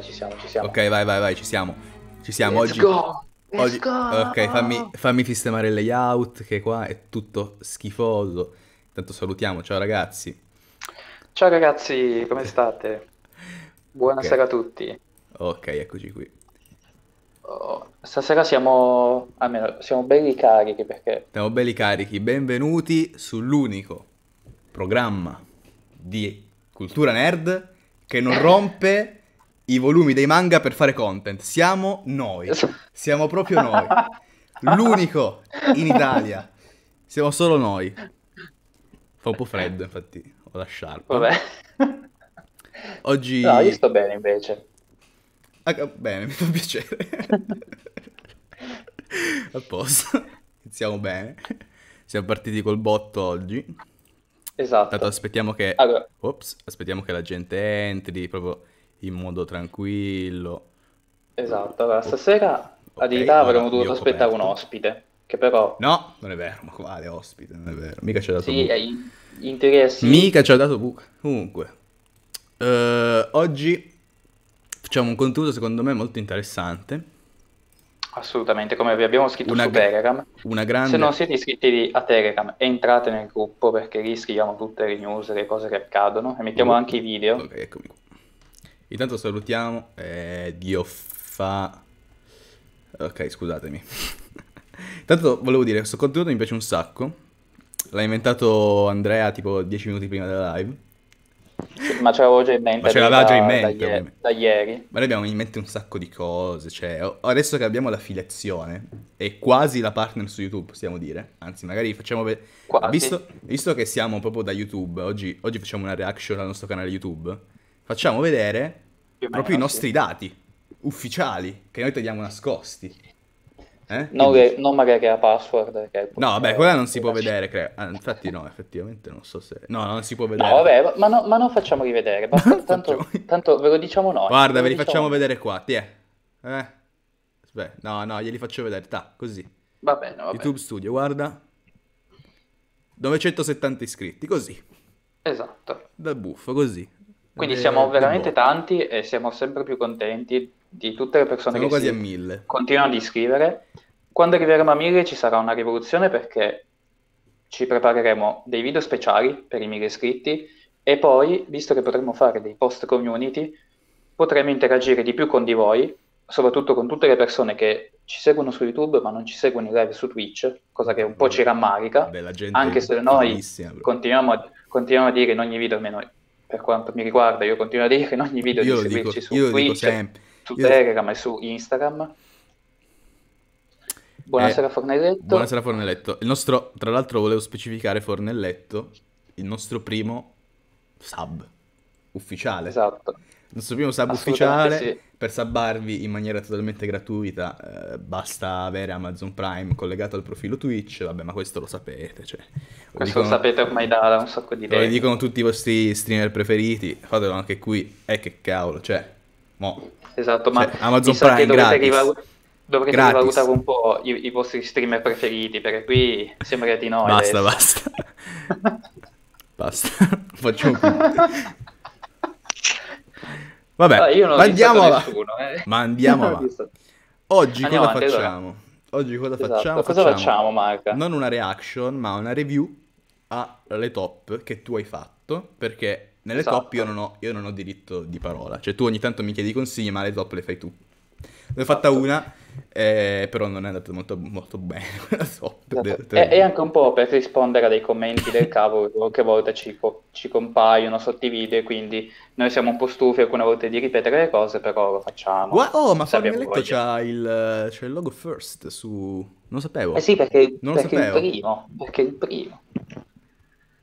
Ci siamo, ci siamo. Ok, vai, vai, vai, ci siamo. Ci siamo Let's oggi. Go. Oggi... go. Ok, fammi, fammi sistemare il layout che qua è tutto schifoso. Intanto salutiamo, ciao ragazzi. Ciao ragazzi, come state? Buonasera okay. a tutti. Ok, eccoci qui. Oh, stasera siamo, almeno, siamo belli carichi perché... Siamo belli carichi, benvenuti sull'unico programma di cultura nerd che non rompe i volumi dei manga per fare content. Siamo noi. Siamo proprio noi. L'unico in Italia. Siamo solo noi. Fa un po' freddo, infatti, ho la sciarpa. Vabbè. Oggi... No, io sto bene invece. Ah, bene, mi fa piacere. A posto. Siamo bene. Siamo partiti col botto oggi. Esatto. Tanto aspettiamo che... Allora... Ops, aspettiamo che la gente entri, proprio in modo tranquillo. Esatto, allora stasera okay, a verità avremmo dovuto aspettare coperto. un ospite, che però... No, non è vero, ma quale ospite, non è vero, mica ci ha dato sì, buca. Sì, in Mica ci ha dato buca, comunque. Uh, oggi facciamo un contenuto secondo me molto interessante. Assolutamente, come vi abbiamo scritto una, su Telegram. Una grande... Se non siete iscritti a Telegram, entrate nel gruppo perché lì scriviamo tutte le news, le cose che accadono e mettiamo uh, anche i video. Okay, eccomi qua. Intanto salutiamo. Eh, Dio fa... Ok, scusatemi. Intanto volevo dire, questo contenuto mi piace un sacco. L'ha inventato Andrea tipo 10 minuti prima della live. Ma ce l'avevo già in mente. Ma ce l'aveva già in mente. Da, ieri, da ieri. Ma noi abbiamo in mente un sacco di cose. Cioè, adesso che abbiamo l'affiliazione, è quasi la partner su YouTube, possiamo dire. Anzi, magari facciamo... Be- visto, visto, che siamo proprio da YouTube, oggi, oggi facciamo una reaction al nostro canale YouTube facciamo vedere proprio i nostri dati ufficiali che noi teniamo nascosti. Eh? No, che, non magari la password. Che no, vabbè, quella non si può vedere. Crea. Ah, infatti, no, effettivamente non so se. No, non si può vedere. No, vabbè, ma, no, ma non facciamo rivedere. Basta, tanto, tanto, ve lo diciamo noi. Guarda, ve, ve li diciamo... facciamo vedere qua. Ti è. Eh. Beh, no, no, glieli faccio vedere. Ta, così. Va bene, va bene. YouTube Studio, guarda. 970 iscritti, così. Esatto. Da buffo, così. Quindi eh, siamo veramente tanti e siamo sempre più contenti di tutte le persone siamo che continuano ad iscrivere. Quando arriveremo a mille ci sarà una rivoluzione perché ci prepareremo dei video speciali per i mille iscritti e poi, visto che potremo fare dei post community, potremo interagire di più con di voi, soprattutto con tutte le persone che ci seguono su YouTube ma non ci seguono in live su Twitch, cosa che un po' ci rammarica, Beh, anche se noi continuiamo, continuiamo, a dire in ogni video, almeno per quanto mi riguarda, io continuo a dire in ogni video io di seguirci dico, su Twitch, su io... Telegram e su Instagram. Buonasera eh, Fornelletto. Buonasera Fornelletto. Il nostro, tra l'altro volevo specificare Fornelletto, il nostro primo sub ufficiale. Esatto il nostro primo sub ufficiale sì. per sabbarvi in maniera totalmente gratuita eh, basta avere Amazon Prime collegato al profilo Twitch vabbè ma questo lo sapete cioè, questo dicono, lo sapete ormai da, da un sacco di tempo lo dicono tutti i vostri streamer preferiti fatelo anche qui e eh, che cavolo cioè mo. esatto cioè, ma Amazon Prime che dovete, rivalu- rivalutare un po' i, i, vostri streamer preferiti perché qui sembra di no basta adesso. basta basta facciamo Vabbè, io non ma andiamo avanti. Eh. Ma andiamo avanti. Oggi andiamo cosa avanti, facciamo? Allora. Oggi cosa esatto. facciamo? Cosa facciamo, facciamo Marca? Non una reaction, ma una review alle top che tu hai fatto, perché nelle esatto. top io non, ho, io non ho diritto di parola. Cioè tu ogni tanto mi chiedi consigli, ma le top le fai tu. Ne ho fatta una, eh, però non è andata molto, molto bene Esatto. Del... E, anche un po' per rispondere a dei commenti del cavolo che qualche volta ci, ci compaiono sotto i video, quindi noi siamo un po' stufi alcune volte di ripetere le cose, però lo facciamo. Wow, oh, ma Formiletto c'ha il, c'ha il logo first su... non sapevo. Eh sì, perché, non perché sapevo. il primo, perché il primo.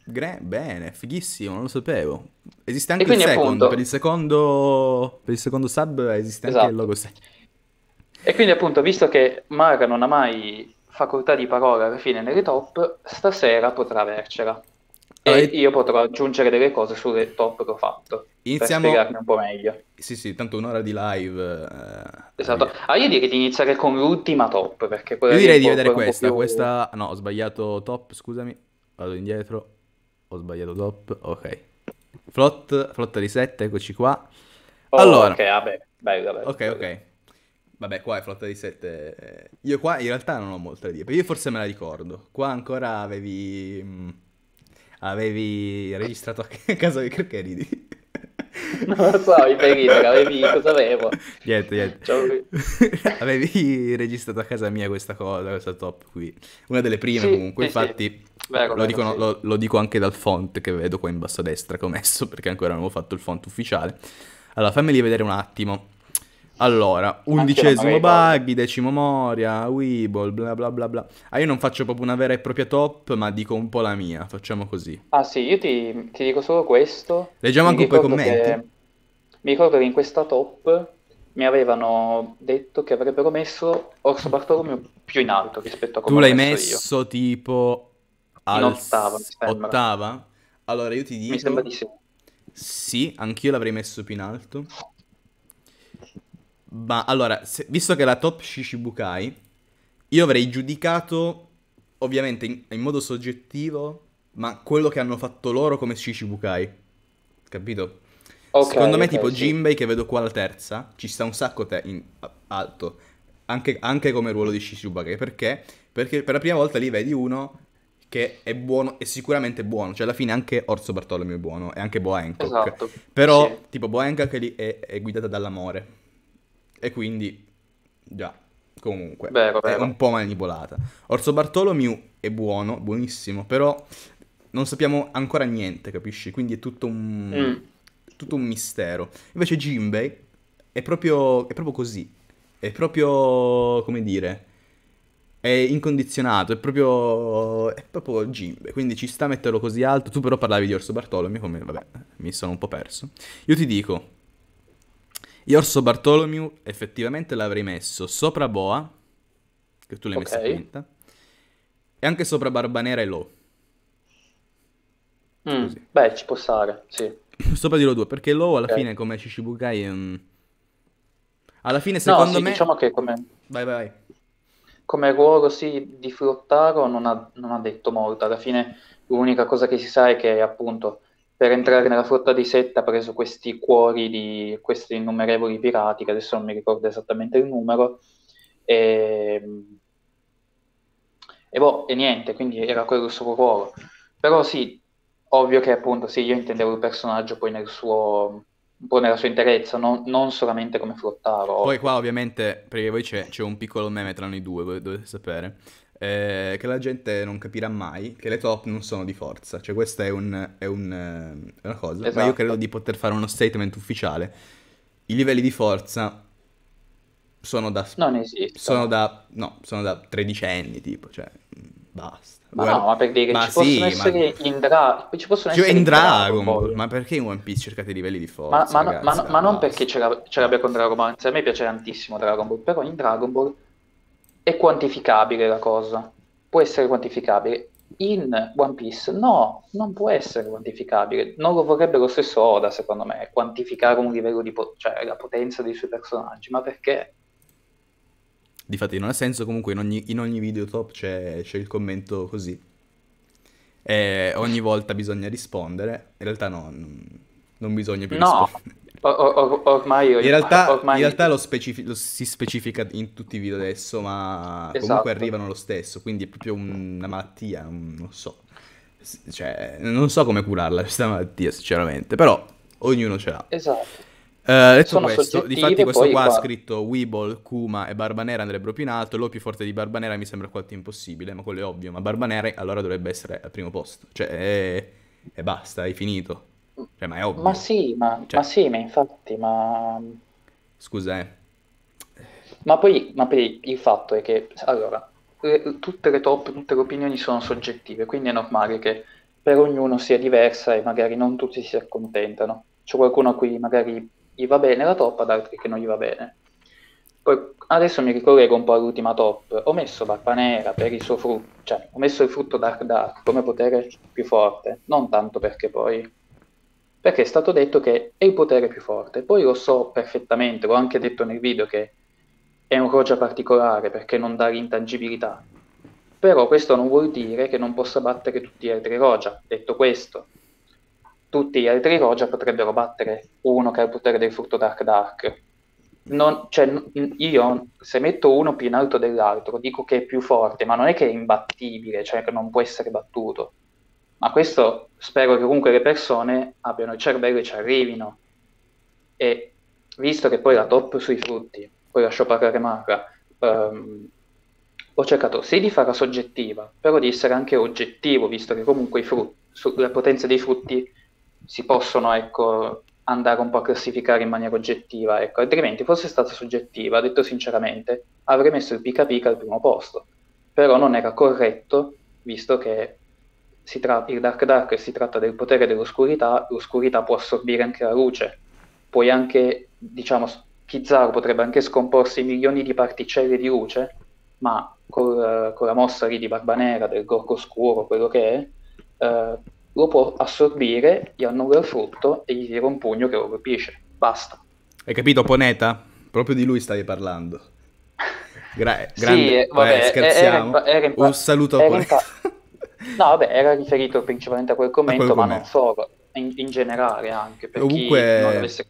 Gre- bene, fighissimo, non lo sapevo. Esiste anche il second, appunto... per il secondo, per il secondo sub esiste esatto. anche il logo second. E quindi appunto, visto che Mara non ha mai facoltà di parola alla fine nelle top, stasera potrà avercela. E io potrò aggiungere delle cose sulle top che ho fatto. Iniziamo... Per spiegarmi un po' meglio. Sì, sì, tanto un'ora di live. Eh... Esatto. Eh, ah, io direi di iniziare con l'ultima top, perché Io direi di vedere questa, più... questa... No, ho sbagliato top, scusami. Vado indietro. Ho sbagliato top, ok. Flot, flotta di 7, eccoci qua. Oh, allora. Ok, vabbè, bello, bello. Ok, ok. Vabbè, qua è flotta di 7. Eh. io qua in realtà non ho molto da dire. Io forse me la ricordo. Qua ancora avevi. Mh, mm, avevi registrato a casa di perché Non lo so, i perimetri, avevi cosa avevo? Niente, niente. Ciao. avevi registrato a casa mia questa cosa, questa top qui. Una delle prime sì, comunque, sì, infatti sì. Vero, lo, vero, dicono, lo, lo, dico anche dal font che vedo qua in basso a destra che ho messo perché ancora non avevo fatto il font ufficiale. Allora, fammeli vedere un attimo. Allora, undicesimo Bugby, decimo Moria, Weeble, bla bla bla bla. Ah, io non faccio proprio una vera e propria top, ma dico un po' la mia, facciamo così. Ah sì, io ti, ti dico solo questo. Leggiamo mi anche un po' i commenti. Che, mi ricordo che in questa top mi avevano detto che avrebbero messo Orso Bartolomeo più in alto rispetto a come Tu l'hai messo, io. tipo... Al... In ottava, mi Ottava? Allora, io ti dico... Mi sembra di sì. Sì, anch'io l'avrei messo più in alto. Ma allora, se, visto che è la top Shishibukai, io avrei giudicato, ovviamente in, in, modo soggettivo, ma quello che hanno fatto loro come Shishibukai. Capito? Okay, Secondo me okay, tipo sì. Jinbei che vedo qua la terza, ci sta un sacco te- in, alto, anche, anche, come ruolo di Shishibukai. Perché? Perché per la prima volta lì vedi uno che è buono, è sicuramente buono. Cioè, alla fine anche Orso Bartolomeo è buono, e anche Boa Hancock. Esatto. Però, sì. tipo, Boa Hancock è, è guidata dall'amore e quindi, già, comunque, Beh, vabbè, è un po' manipolata. Orso Bartolomeu è buono, buonissimo, però non sappiamo ancora niente, capisci? Quindi è tutto un, mm. tutto un mistero. Invece Jinbei è proprio, è proprio così, è proprio, come dire, è incondizionato, è proprio, è proprio Jimbe, quindi ci sta a metterlo così alto. Tu però parlavi di Orso Bartolomeu, come, vabbè, mi sono un po' perso. Io ti dico, io Orso Bartolomeu effettivamente l'avrei messo sopra Boa, che tu l'hai okay. messa quinta, e anche sopra Barbanera e Lo. Mm, beh, ci può stare, sì. Sopra di Lo 2, perché Lo alla okay. fine come Shishibukai Um... Alla fine secondo no, sì, me... diciamo che come... Vai, vai, vai. Come ruolo, sì, di Fruttaro non ha, non ha detto molto. Alla fine l'unica cosa che si sa è che appunto per entrare nella flotta di Setta ha preso questi cuori di questi innumerevoli pirati, che adesso non mi ricordo esattamente il numero, e, e, boh, e niente, quindi era quello il suo ruolo. Però sì, ovvio che appunto sì, io intendevo il personaggio poi nel suo un po' nella sua interezza, non, non solamente come flottaro. Poi oh. qua ovviamente, perché voi c'è, c'è, un piccolo meme tra noi due, dovete sapere, eh, che la gente non capirà mai, che le top non sono di forza, cioè questa è, un, è, un, eh, è una cosa, esatto. ma io esatto. credo di poter fare uno statement ufficiale, i livelli di forza sono da... Non esistono. Sono da... no, sono da tredicenni tipo, cioè mm, basta. Ma Guarda... no, ma per dire che ci, sì, possono essere ma... in dra... ci possono cioè, essere in Dragon, Dragon Ball. Ma perché in One Piece cercate i livelli di forza? Ma, ma, ragazzi, no, ma, ma non perché ce, la, ce l'abbia con Dragon Ball, anzi a me piace tantissimo Dragon Ball, però in Dragon Ball è quantificabile la cosa, può essere quantificabile. In One Piece no, non può essere quantificabile, non lo vorrebbe lo stesso Oda secondo me, quantificare un livello di po- cioè la potenza dei suoi personaggi, ma perché? Difatti non ha senso comunque in ogni, in ogni video top c'è, c'è il commento così. E eh, ogni volta bisogna rispondere, in realtà no, non bisogna più no. Or, or, ormai, ormai, in realtà, ormai... In realtà lo specifi- lo si specifica in tutti i video adesso, ma esatto. comunque arrivano lo stesso, quindi è proprio una malattia, non, so. Cioè, non so come curarla questa malattia, sinceramente, però ognuno ce l'ha. Esatto. Uh, detto Sono questo, difatti questo qua ha scritto Weeble, Kuma e Barbanera andrebbero più in alto, l'O più forte di Barbanera mi sembra quasi impossibile, ma quello è ovvio, ma Barbanera allora dovrebbe essere al primo posto, cioè e basta, hai finito. Cioè, ma è ovvio. Ma sì, ma, cioè... ma sì, ma infatti, ma... Scusa, eh. Ma poi, ma poi il fatto è che, allora, le, eh, tutte le top, tutte le opinioni sono soggettive, quindi è normale che per ognuno sia diversa e magari non tutti si accontentano. C'è qualcuno a cui magari gli va bene la top, ad altri che non gli va bene. Poi, adesso mi ricollego un po' all'ultima top. Ho messo Barba Nera per il suo frutto, cioè ho messo il frutto Dark Dark come potere più forte, non tanto perché poi perché è stato detto che è il potere più forte. Poi lo so perfettamente, l'ho anche detto nel video che è un Rogia particolare perché non dà l'intangibilità. Però questo non vuol dire che non possa battere tutti gli altri Rogia. Detto questo, tutti gli altri Rogia potrebbero battere uno che ha il potere del furto Dark Dark. Non, cioè, io se metto uno più in alto dell'altro dico che è più forte, ma non è che è imbattibile, cioè che non può essere battuto ma questo spero che comunque le persone abbiano il cervello e ci arrivino. E visto che poi la top sui frutti, poi lascio parlare Marra, ehm, ho cercato sì di farla soggettiva, però di essere anche oggettivo, visto che comunque frutti, su, potenze dei frutti si possono ecco, andare un po' a classificare in maniera oggettiva, ecco. altrimenti fosse stata soggettiva, detto sinceramente, avrei messo il pica pica al primo posto, però non era corretto, visto che tra- il Dark Dark si tratta del potere dell'oscurità, l'oscurità può assorbire anche la luce, puoi anche, diciamo, Kizaru potrebbe anche scomporsi milioni di particelle di luce, ma col, con la mossa lì di Barbanera, del Gorgo Scuro, quello che è, eh, lo può assorbire, gli annulla il frutto e gli tira un pugno che lo colpisce. Basta. Hai capito, Poneta? Proprio di lui stavi parlando. Gra- grande... sì, eh, vabbè, eh, scherziamo. Era in pa- era in pa- un saluto a Poneta. No, vabbè, era riferito principalmente a quel commento, a ma non solo, in, in, generale anche, per Ovunque... non avesse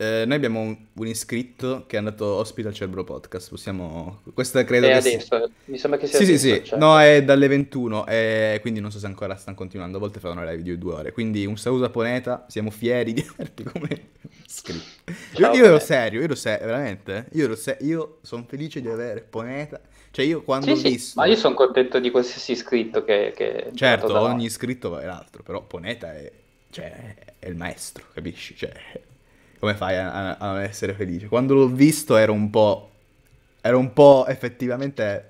Eh, noi abbiamo un, un, iscritto che è andato ospite al Cerbro Podcast. Possiamo. Questa credo è che. adesso. Si... Mi sembra che sia. Sì, sì, sì. Cioè. No, è dalle 21. E Quindi non so se ancora stanno continuando. A volte fanno live di due ore. Quindi un saluto a Poneta. Siamo fieri di averti come iscritto. io, io, ero serio, io ero serio, veramente. Io, ero se... io sono felice di avere Poneta cioè io quando sì, ho sì, ma io sono contento di qualsiasi iscritto che... che certo, da... ogni iscritto è l'altro, però Poneta è, cioè, è il maestro, capisci? Cioè, come fai a, non essere felice? Quando l'ho visto ero un po'... ero un po' effettivamente...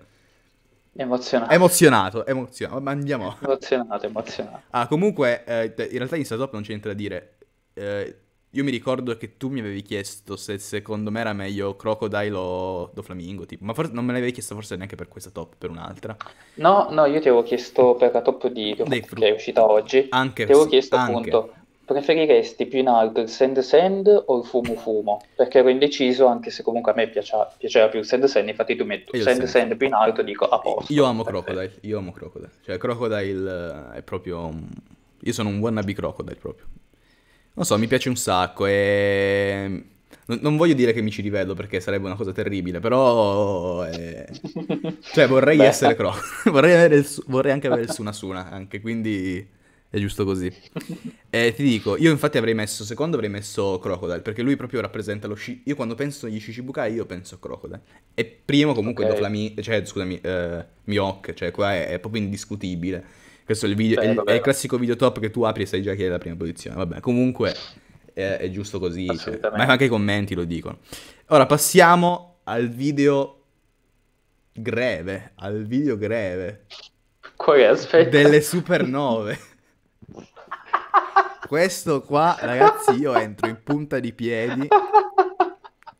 Emozionato. Emozionato, emozionato, ma andiamo. Emozionato, emozionato. Ah, comunque, eh, in realtà in startup non c'è niente da dire. Eh, io mi ricordo che tu mi avevi chiesto se secondo me era meglio Crocodile o Doflamingo, tipo. ma forse non me l'avevi chiesto forse neanche per questa top, per un'altra. No, no, io ti avevo chiesto per la top di Dei che è uscita oggi, anche, ti avevo chiesto anche. appunto, preferiresti più in alto il Sand Sand o il Fumo Fumo? Perché ero indeciso, anche se comunque a me piaceva, piaceva più il Sand Sand, infatti tu metto il Sand Sand più in alto e dico a posto. Io amo Crocodile, io amo Crocodile, cioè Crocodile eh, è proprio... Io sono un wannabe Crocodile proprio, non so, mi piace un sacco e... Non voglio dire che mi ci rivedo perché sarebbe una cosa terribile, però... Eh... Cioè, vorrei essere Croc. vorrei, su... vorrei, anche avere il Sunasuna, anche, quindi è giusto così. E eh, ti dico, io infatti avrei messo, secondo avrei messo Crocodile, perché lui proprio rappresenta lo sci... Io quando penso agli Shichibukai, io penso a Crocodile. E primo comunque okay. Doflami... Cioè, scusami, eh, Mihawk, cioè qua è proprio indiscutibile. Questo è il, video, Beh, è, è il classico video top che tu apri e sai già chi è la prima posizione. Vabbè, comunque è, è giusto così. Cioè, ma anche i commenti lo dicono. Ora passiamo al video greve. Al video greve. aspetta? Delle supernove. Questo qua, ragazzi, io entro in punta di piedi.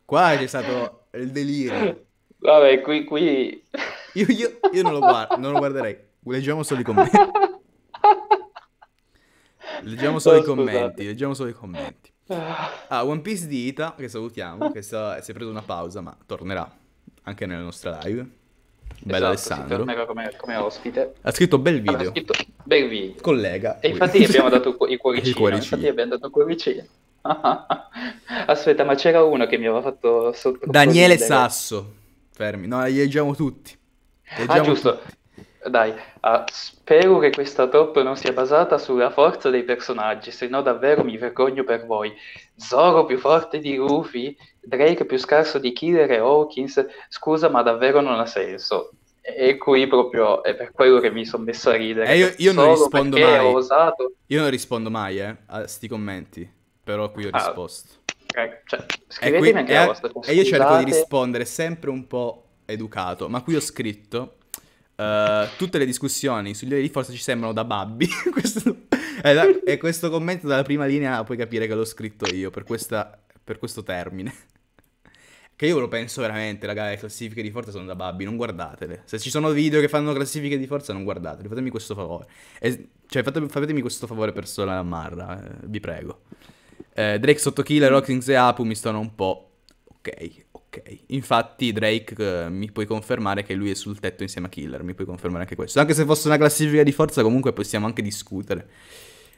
Qua c'è stato il delirio. Vabbè, qui... qui... Io, io, io non, lo guardo, non lo guarderei. Leggiamo solo i commenti. leggiamo solo oh, i commenti, scusate. leggiamo solo i commenti. Ah, One Piece di Ita, che salutiamo, che sta, si è preso una pausa, ma tornerà anche nella nostra live. Bella esatto, Alessandro. Come, come, ospite. Ha scritto bel video. Ha scritto bel video. Collega. E infatti abbiamo dato i cuoricini. I cuoricini. Infatti abbiamo dato i cuoricini. Aspetta, ma c'era uno che mi aveva fatto sotto. Daniele Sasso. Fermi. No, li leggiamo tutti. Ah, leggiamo ah, giusto. Tutti. Dai, Uh, spero che questa top non sia basata sulla forza dei personaggi, se no davvero mi vergogno per voi. Zoro più forte di Rufy, Drake più scarso di Killer e Hawkins, scusa ma davvero non ha senso. E qui proprio è per quello che mi sono messo a ridere. Eh, io, io non rispondo mai. Osato... Io non rispondo mai eh, a sti commenti, però qui ho ah, risposto. Cioè, eh, cioè, e, qui, e, vostra, e io cerco di rispondere sempre un po' educato, ma qui ho scritto eh, tutte le discussioni sugli aerei di forza ci sembrano da babbi. questo, è da, è questo commento dalla prima linea puoi capire che l'ho scritto io per, questa, per questo termine. Che io lo penso veramente, raga, le classifiche di forza sono da babbi, non guardatele. Se ci sono video che fanno classifiche di forza, non guardatele, fatemi questo favore. E, cioè, fate, fatemi questo favore per sola Marra, eh, vi prego. Eh, Drake sotto Killer, Rockings e Apu mi stanno un po'... Ok, Ok, infatti Drake eh, mi puoi confermare che lui è sul tetto insieme a Killer, mi puoi confermare anche questo. Anche se fosse una classifica di forza comunque possiamo anche discutere.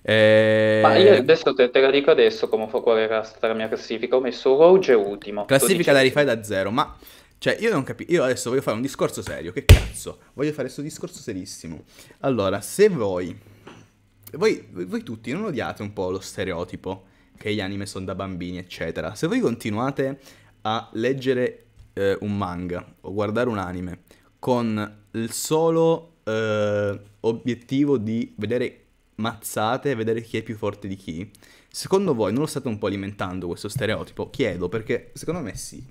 Eh... Ma io adesso te, te, la dico adesso come fu qual era stata la mia classifica, ho messo Rogue ultimo. Classifica da rifare da zero, ma cioè io non capisco, io adesso voglio fare un discorso serio, che cazzo? Voglio fare questo discorso serissimo. Allora, se voi, voi, voi tutti non odiate un po' lo stereotipo che gli anime sono da bambini, eccetera, se voi continuate a leggere eh, un manga o guardare un anime con il solo eh, obiettivo di vedere mazzate e vedere chi è più forte di chi, secondo voi non lo state un po' alimentando questo stereotipo? Chiedo perché secondo me sì.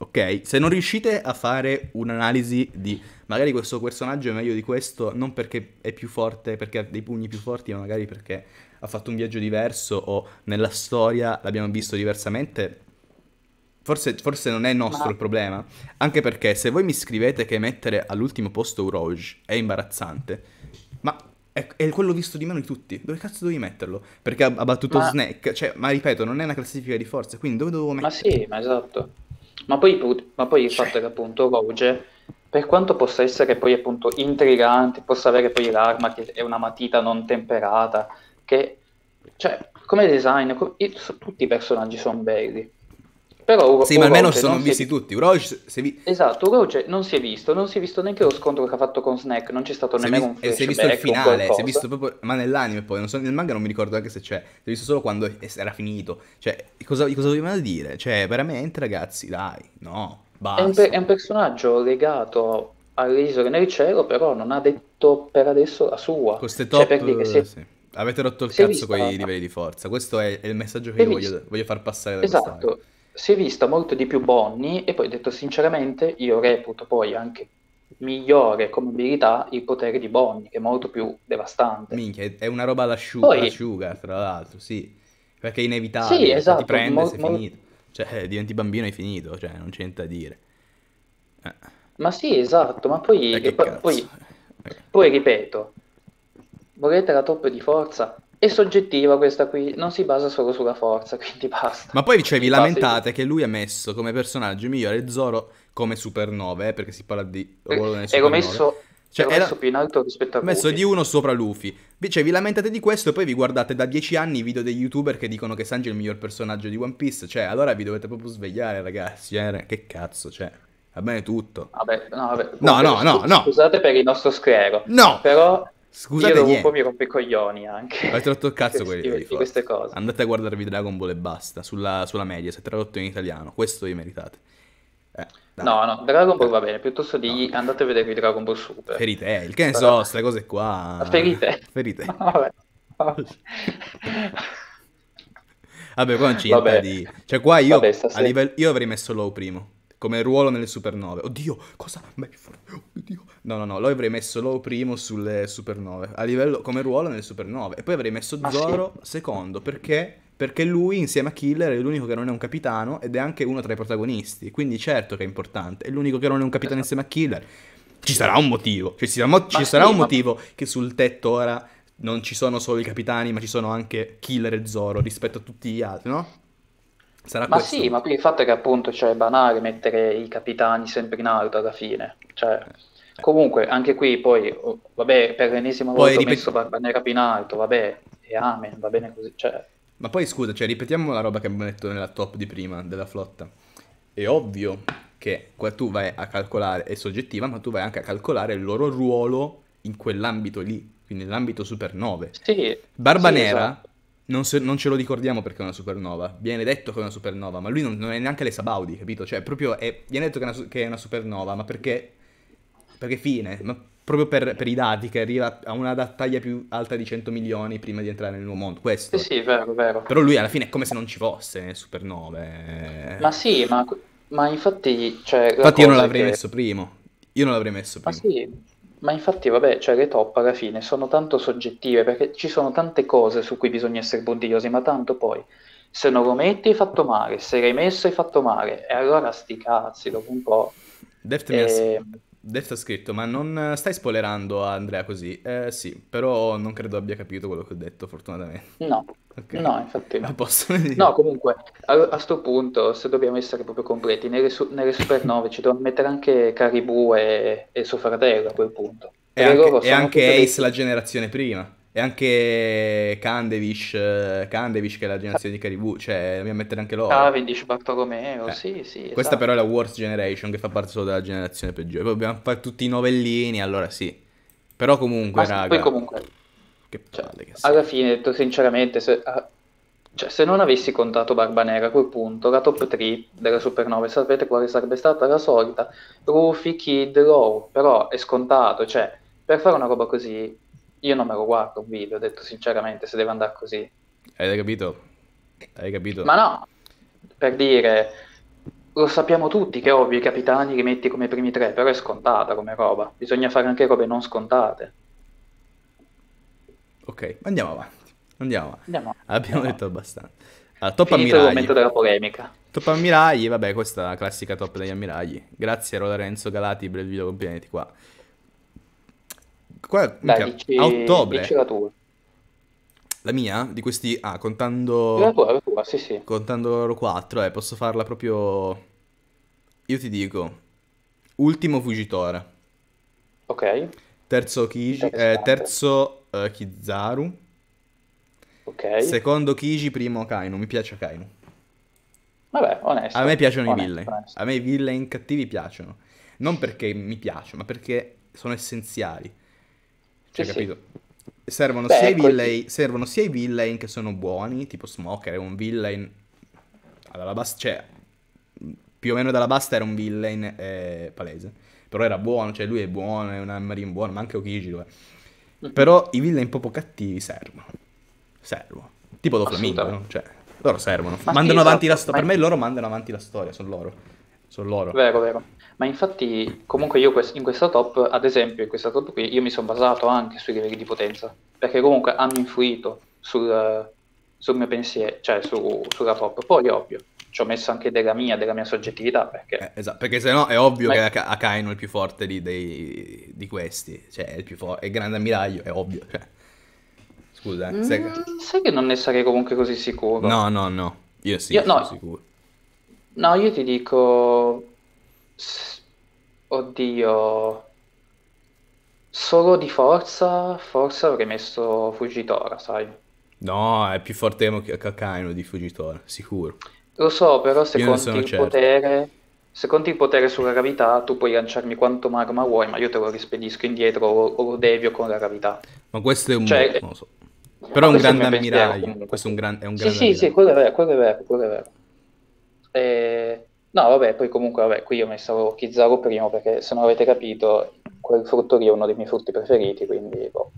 Ok? Se non riuscite a fare un'analisi di magari questo personaggio è meglio di questo, non perché è più forte, perché ha dei pugni più forti, ma magari perché ha fatto un viaggio diverso o nella storia l'abbiamo visto diversamente, Forse, forse, non è nostro Ma... il problema. Anche perché se voi mi scrivete che mettere all'ultimo posto Uroge è imbarazzante. Ma è, quello visto di meno di tutti. Dove cazzo devi metterlo? Perché ha, battuto ma... Snack. Cioè, ma ripeto, non è una classifica di forza, quindi dove dovevo metterlo? Ma sì, ma esatto. Ma poi, ma poi il cioè... fatto che appunto Roger, per quanto possa essere poi appunto intrigante, possa avere poi l'arma che è una matita non temperata, che... Cioè, come design, come... tutti i personaggi sono belli. Però Uro- sì, ma almeno sono visti vi... tutti. Uroge vi... Esatto, Uroge non si è visto, non si è visto neanche lo scontro che ha fatto con Snack, non c'è stato si nemmeno vi... un flashback. Eh, si è visto il finale, si è visto proprio, ma nell'anime poi, so, nel manga non mi ricordo anche se c'è, si è visto solo quando era finito. Cioè, cosa, cosa volevano dire? Cioè, veramente ragazzi, dai, no, basta. È un, pe- è un personaggio legato alle isole nel cielo, però non ha detto per adesso la sua. Queste top, cioè, per dire, se... sì. Avete rotto il cazzo con i livelli di forza. Questo è, il messaggio che io voglio, voglio, far passare da esatto si è vista molto di più Bonnie e poi detto sinceramente io reputo poi anche migliore come abilità il potere di Bonnie che è molto più devastante. Minchia, è una roba all'asciuga, Asciuga, tra l'altro, sì, perché è inevitabile, sì, esatto, ti prende mol- sei mol- finito, cioè eh, diventi bambino e hai finito, cioè non c'è niente da dire. Eh. Ma sì, esatto, ma poi, eh, poi, poi, poi ripeto, volete la top di forza? È soggettiva questa qui, non si basa solo sulla forza, quindi basta. Ma poi cioè, vi lamentate che lui ha messo come personaggio migliore Zoro come supernova, eh, perché si parla di eh, ruolo nel supernova. Ero messo, cioè, era... messo più in alto rispetto a Luffy. di uno sopra Luffy. Cioè, vi lamentate di questo e poi vi guardate da dieci anni i video dei youtuber che dicono che Sanji è il miglior personaggio di One Piece. Cioè, allora vi dovete proprio svegliare, ragazzi. Eh? Che cazzo, cioè... Va bene tutto. Vabbè, no, vabbè, no, no, no, scusate per il nostro sclero. No! Però Scusate, io dopo niente. mi rompo i coglioni anche. Avete rotto il cazzo quelli di, queste cose. Andate a guardarvi Dragon Ball e basta, sulla, sulla media, se tradotto in italiano, questo vi meritate. Eh, no, no, Dragon Ball eh. va bene, piuttosto di no. andate a vedervi Dragon Ball Super. Ferite, eh, il che ne so, queste cose qua. Ferite. Ferite. No, vabbè. Vabbè. vabbè, qua non ci niente di... Cioè qua io, vabbè, stasera... livello... io avrei messo Low primo come ruolo nelle supernove. Oddio, cosa? Oddio. No, no, no, lo avrei messo Low primo sulle supernove, a livello come ruolo nelle supernove. E poi avrei messo ah, Zoro sì. secondo, perché? Perché lui insieme a Killer è l'unico che non è un capitano ed è anche uno tra i protagonisti. Quindi certo che è importante, è l'unico che non è un capitano insieme a Killer. Ci sarà un motivo, cioè, ci, sarà, ci sarà un motivo che sul tetto ora non ci sono solo i capitani, ma ci sono anche Killer e Zoro rispetto a tutti gli altri, no? Sarà ma questo? sì, ma qui il fatto è che appunto cioè, è banale mettere i capitani sempre in alto alla fine. Cioè, eh. comunque, anche qui poi, oh, vabbè, per l'ennesima volta ripet- ho messo Barbanera in alto, vabbè, e amen, va bene così. Cioè. Ma poi scusa, cioè, ripetiamo la roba che abbiamo detto nella top di prima della flotta. È ovvio che qua tu vai a calcolare, è soggettiva, ma tu vai anche a calcolare il loro ruolo in quell'ambito lì, quindi nell'ambito Supernove. Sì. Barbanera sì, esatto non, se, non, ce lo ricordiamo perché è una supernova, viene detto che è una supernova, ma lui non, non è neanche le Sabaudi, capito? Cioè, proprio è, viene detto che è, una, che è una supernova, ma perché... Perché fine, ma proprio per, per, i dati che arriva a una taglia più alta di 100 milioni prima di entrare nel nuovo mondo. Questo. Sì, sì, vero, vero. Però lui alla fine è come se non ci fosse eh, supernove. Ma sì, ma, ma infatti... Cioè, infatti io non l'avrei che... messo primo. Io non l'avrei messo prima. Ma sì, ma infatti, vabbè, cioè le top alla fine sono tanto soggettive perché ci sono tante cose su cui bisogna essere puntigliosi, ma tanto poi se non lo metti hai fatto male, se l'hai messo hai fatto male, e allora sti cazzi dopo un po'. Deft e... Ehm, ha scritto, ma non eh, stai spoilerando a Andrea così? Eh, sì, però non credo abbia capito quello che ho detto, fortunatamente. No, okay. no infatti no. no comunque, a, a sto punto, se dobbiamo essere proprio completi, nelle, su, nelle Super 9 ci devono mettere anche Caribou e, e suo fratello a quel punto. E Perché anche, e anche Ace dei... la generazione prima. E anche Kandevish, Kandevish che è la generazione di Caribou, cioè dobbiamo mettere anche loro. Cavendish, Bartolomeo, eh. sì, sì. Esatto. Questa però è la worst generation che fa parte solo della generazione peggiore. Poi dobbiamo fare tutti i novellini, allora sì. Però comunque, Ma, ah, raga... Poi comunque... Che cioè, palle cioè, che sia. Alla fine, detto sinceramente, se, ah, cioè, se non avessi contato Barba Nera a quel punto, la top 3 della Supernova, sapete quale sarebbe stata la solita? Rufy, Kid, Low. però è scontato, cioè, per fare una roba così io non me lo guardo un video, ho detto sinceramente, se deve andare così. Hai capito? Hai capito? Ma no, per dire, lo sappiamo tutti che è ovvio i capitani li metti come primi tre, però è scontata come roba. Bisogna fare anche robe non scontate. Ok, andiamo avanti. Andiamo avanti. Andiamo avanti. Abbiamo andiamo. detto abbastanza. Ah, top Finito ammiragli. il momento della polemica. Top ammiragli, vabbè, questa è la classica top degli ammiragli. Grazie a Lorenzo Galati per il video complimenti qua. Qua, Dai, minchia, dici, a ottobre. Dici la tua. La mia? Di questi... Ah, contando... La tua, la tua, sì, sì. Contando loro 4, eh, posso farla proprio... Io ti dico... Ultimo Fugitore. Ok. Terzo Kiji... Eh, terzo uh, Kizaru. Ok. Secondo Kiji, primo Kainu. Mi piace Kainu. Vabbè, onesto. A me piacciono onesto, i villain. Onesto. A me i villain cattivi piacciono. Non perché mi piacciono, ma perché sono essenziali. Cioè, sì, capito? Sì. Servono, Beh, sia ecco, villain, servono, sia i villain, che sono buoni, tipo Smoker è un villain alla base, cioè più o meno dalla basta era un villain eh, palese, però era buono, cioè lui è buono, è un marine buono, ma anche Okiji lo è. Mm-hmm. Però i villain proprio cattivi servono, servono, tipo Doflamingo, no? cioè loro servono, Infatti mandano avanti so, la esatto, storia, per me loro mandano avanti la storia, sono loro, sono loro. Vero, vero. Ma infatti, comunque io in questa top, ad esempio, in questa top qui, io mi sono basato anche sui livelli di potenza, perché comunque hanno influito sul, sul mio pensiero, cioè su, sulla top. Poi, ovvio, ci ho messo anche della mia, della mia soggettività, perché... Eh, esatto, perché sennò è ovvio Ma... che Akainu è il più forte di, dei, di questi, cioè è il più forte, è il grande ammiraglio, è ovvio, cioè. Scusa, eh, mm, sei... sai che non ne sarei comunque così sicuro? No, no, no, io sì, io, sono no. sicuro. No, io ti dico, Oddio. Solo di forza, forse avrei messo Fugitora, sai. No, è più forte che Kakaino di Fugitora, sicuro. Lo so, però se conti il certo. potere, se conti il potere sulla gravità, tu puoi lanciarmi quanto magma vuoi, ma io te lo rispedisco indietro o, o lo devio con la gravità. Ma questo è un... Cioè, non lo so. Però è un grande ammiraglio. Questo è un, gran- è un Sì, grande sì, sì, ammiraglio. quello è vero, quello è vero, quello è vero. Eh, No, vabbè, poi comunque, vabbè, qui ho messo Kizaru primo perché se non avete capito, quel frutto lì è uno dei miei frutti preferiti, quindi boh.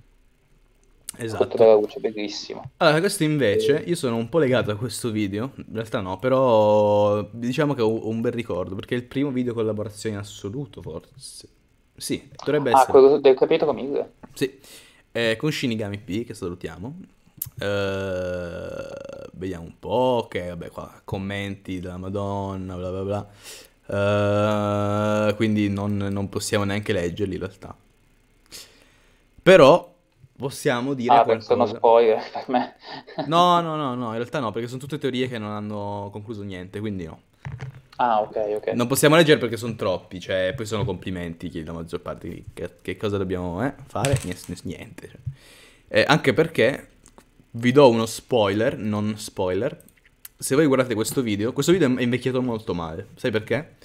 Esatto. Frutto della luce, bellissimo. Allora, questo invece, io sono un po' legato a questo video, in realtà no, però diciamo che ho un bel ricordo, perché è il primo video collaborazione in assoluto, forse. Sì, dovrebbe ah, essere. Ah, quello del capitolo 1000? Sì, eh, con Shinigami P, che salutiamo eh, vediamo un po', ok, vabbè qua, commenti della Madonna, bla bla bla. Uh, quindi non, non, possiamo neanche leggerli in realtà. Però possiamo dire ah, qualcosa. sono spoiler per me. no, no, no, no, in realtà no, perché sono tutte teorie che non hanno concluso niente, quindi no. Ah, ok, ok. Non possiamo leggere perché sono troppi, cioè, poi sono complimenti che la maggior parte, che, che cosa dobbiamo eh, fare? Niente. niente. Cioè. Eh, anche perché vi do uno spoiler, non spoiler. Se voi guardate questo video, questo video è invecchiato molto male. Sai perché?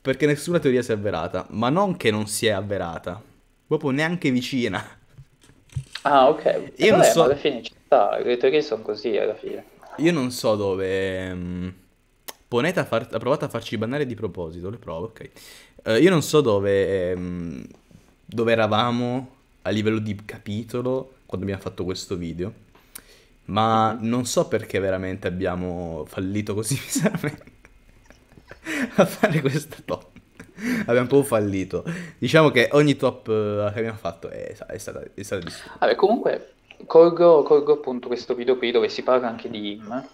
Perché nessuna teoria si è avverata. Ma non che non si è avverata. Proprio neanche vicina. Ah, ok. Io eh, non vabbè, so... alla fine ci sta. Le teorie sono così, alla fine. Io non so dove... Ehm, ponete ha, far... ha provato a farci bannare di proposito, le provo, ok. Uh, io non so dove... Ehm, dove eravamo a livello di capitolo quando abbiamo fatto questo video ma non so perché veramente abbiamo fallito così miseramente a fare questa top. Abbiamo proprio fallito. Diciamo che ogni top eh, che abbiamo fatto è, è stata, stata distrutta. Vabbè, comunque colgo, colgo, appunto questo video qui dove si parla anche di IM,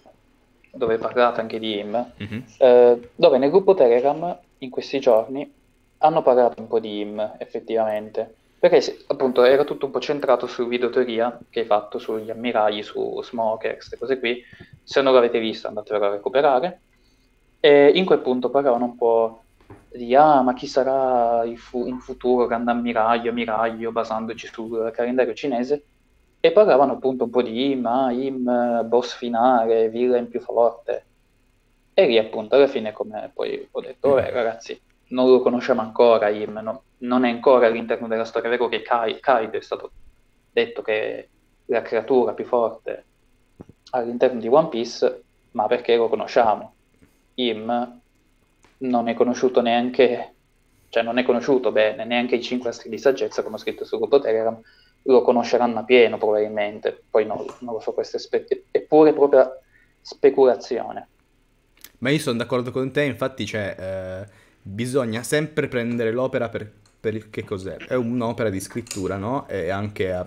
dove parlate anche di IM, mm-hmm. eh, dove nel gruppo Telegram in questi giorni hanno parlato un po' di IM effettivamente. Perché appunto era tutto un po' centrato su videoteoria che hai fatto, sugli ammiragli, su Smoker, queste cose qui. Se non l'avete visto andatevelo a recuperare. E in quel punto parlavano un po' di ah, ma chi sarà fu- in futuro grande ammiraglio, ammiraglio, basandoci sul calendario cinese. E parlavano appunto un po' di Im, ah, Im, boss finale, villain più forte. E lì appunto alla fine, come poi ho detto, ragazzi, non lo conosciamo ancora Im, no? non è ancora all'interno della storia. È vero che Kaido è stato detto che è la creatura più forte all'interno di One Piece, ma perché lo conosciamo. Im non è conosciuto neanche, cioè non è conosciuto bene, neanche i cinque astri di saggezza, come ho scritto sul gruppo Telegram, lo conosceranno a pieno probabilmente, poi no, non lo so, questa spe- è proprio speculazione. Ma io sono d'accordo con te, infatti cioè, eh, bisogna sempre prendere l'opera per per il che cos'è? È un'opera di scrittura, no? È anche a,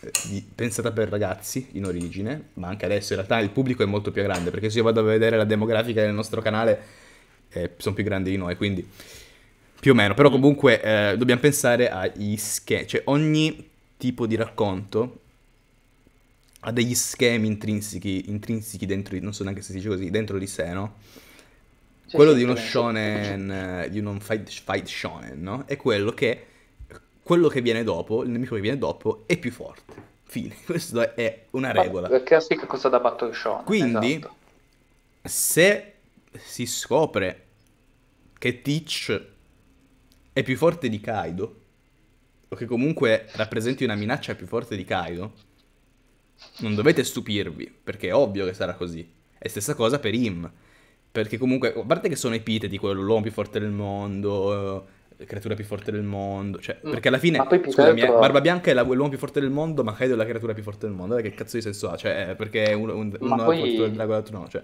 eh, di, pensata per ragazzi in origine, ma anche adesso in realtà il pubblico è molto più grande, perché se io vado a vedere la demografica del nostro canale, eh, sono più grandi di noi, quindi più o meno, però mm. comunque eh, dobbiamo pensare agli schemi, cioè ogni tipo di racconto ha degli schemi intrinseci, intrinseci dentro, non so neanche se si dice così, dentro di sé, no? quello di uno shonen, eh, di un fight, fight shonen, no? È quello che quello che viene dopo, il nemico che viene dopo, è più forte. Fine, questa è una regola. La classica cosa da Battle Shonen. Quindi, esatto. se si scopre che Teach è più forte di Kaido, o che comunque rappresenti una minaccia più forte di Kaido, non dovete stupirvi, perché è ovvio che sarà così. E stessa cosa per Im. Perché comunque, a parte che sono epiteti, quello, l'uomo più forte del mondo, la eh, creatura più forte del mondo, cioè, mm. perché alla fine, scusami, però... Eh, Barba Bianca è la, l'uomo più forte del mondo, ma Kaido è la creatura più forte del mondo, che cazzo di senso ha? Cioè, eh, perché un, un, uno poi... è forte del drago, l'altro no, cioè...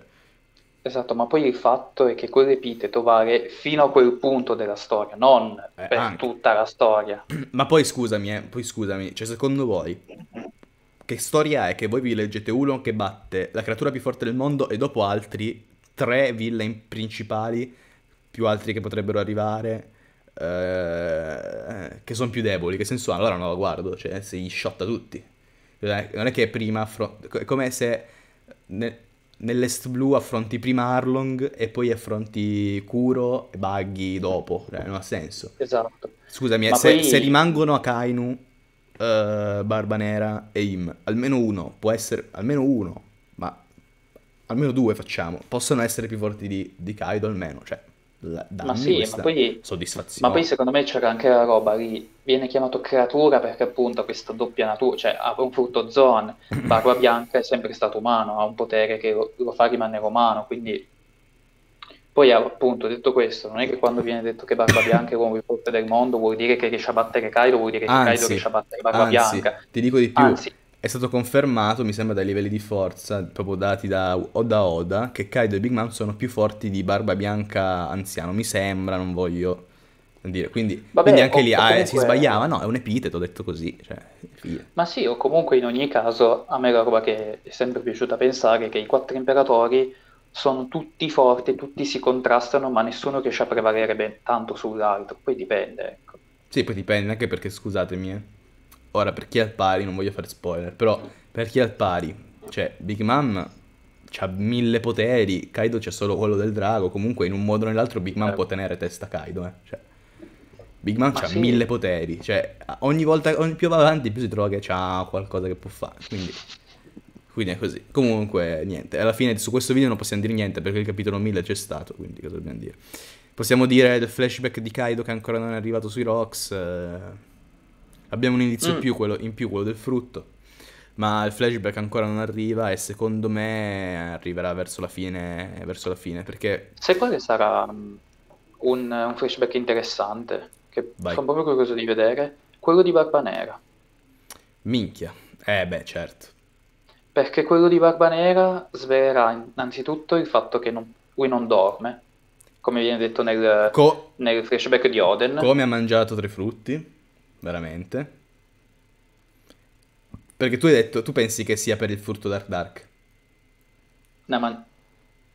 Esatto, ma poi il fatto è che quell'epiteto vale fino a quel punto della storia, non eh, per anche. tutta la storia. Ma poi scusami, eh, poi scusami, cioè secondo voi che storia è che voi vi leggete uno che batte la creatura più forte del mondo e dopo altri tre ville principali, più altri che potrebbero arrivare, eh, che sono più deboli, che senso hanno? Allora no lo guardo, cioè si sciotta tutti. Non è che prima affronti... È come se ne, nell'Est Blue affronti prima Arlong e poi affronti Kuro e Buggy dopo, cioè, non ha senso. Esatto. Scusami, se, poi... se, rimangono a Kainu, uh, eh, Barbanera e Im, almeno uno, può essere... almeno uno almeno due facciamo, possono essere più forti di, di Kaido almeno, cioè ma sì, ma poi, ma poi, secondo me c'era anche la roba lì, viene chiamato creatura perché appunto ha questa doppia natura, cioè ha un frutto zone, Barba Bianca è sempre stato umano, ha un potere che lo, lo fa rimanere umano, quindi poi appunto detto questo, non è che quando viene detto che Barba Bianca è l'uomo più forte del mondo vuol dire che riesce a battere Kaido, vuol dire che anzi, Kaido riesce a battere Barba anzi, Bianca. Ti dico di più, anzi, è stato confermato, mi sembra, dai livelli di forza proprio dati da Oda Oda, che Kaido e Big Mom sono più forti di Barba Bianca anziano, mi sembra, non voglio dire. Quindi, Vabbè, quindi anche lì ah, eh, si sbagliava, no, è un epiteto, ho detto così. Cioè, Ma sì, o comunque in ogni caso, a me la roba che è sempre piaciuta pensare è che i quattro imperatori sono tutti forti, tutti si contrastano, ma nessuno riesce a prevalere ben tanto sull'altro, poi dipende, ecco. Sì, poi dipende anche perché, scusatemi, eh Ora, per chi è al pari, non voglio fare spoiler, però per chi è al pari, cioè Big Mom ha mille poteri, Kaido c'è solo quello del drago, comunque in un modo o nell'altro Big Mom eh. può tenere testa Kaido, eh. Cioè, Big Mom ha sì. mille poteri, cioè ogni volta, ogni più va avanti più si trova che ha qualcosa che può fare, quindi... Quindi è così. Comunque, niente. Alla fine su questo video non possiamo dire niente perché il capitolo 1000 c'è stato, quindi cosa dobbiamo dire? Possiamo dire del flashback di Kaido che ancora non è arrivato sui rocks. Eh... Abbiamo un indizio mm. in, più quello, in più, quello del frutto. Ma il flashback ancora non arriva e secondo me arriverà verso la fine. Verso la fine perché... Sai quale sarà mm, un, un flashback interessante? Che Vai. sono proprio curioso di vedere. Quello di Barba Nera. Minchia. Eh beh, certo. Perché quello di Barba Nera svelerà innanzitutto il fatto che non, lui non dorme, come viene detto nel, Co- nel flashback di Oden. Come ha mangiato tre frutti. Veramente? Perché tu hai detto, tu pensi che sia per il furto Dark Dark? No, ma...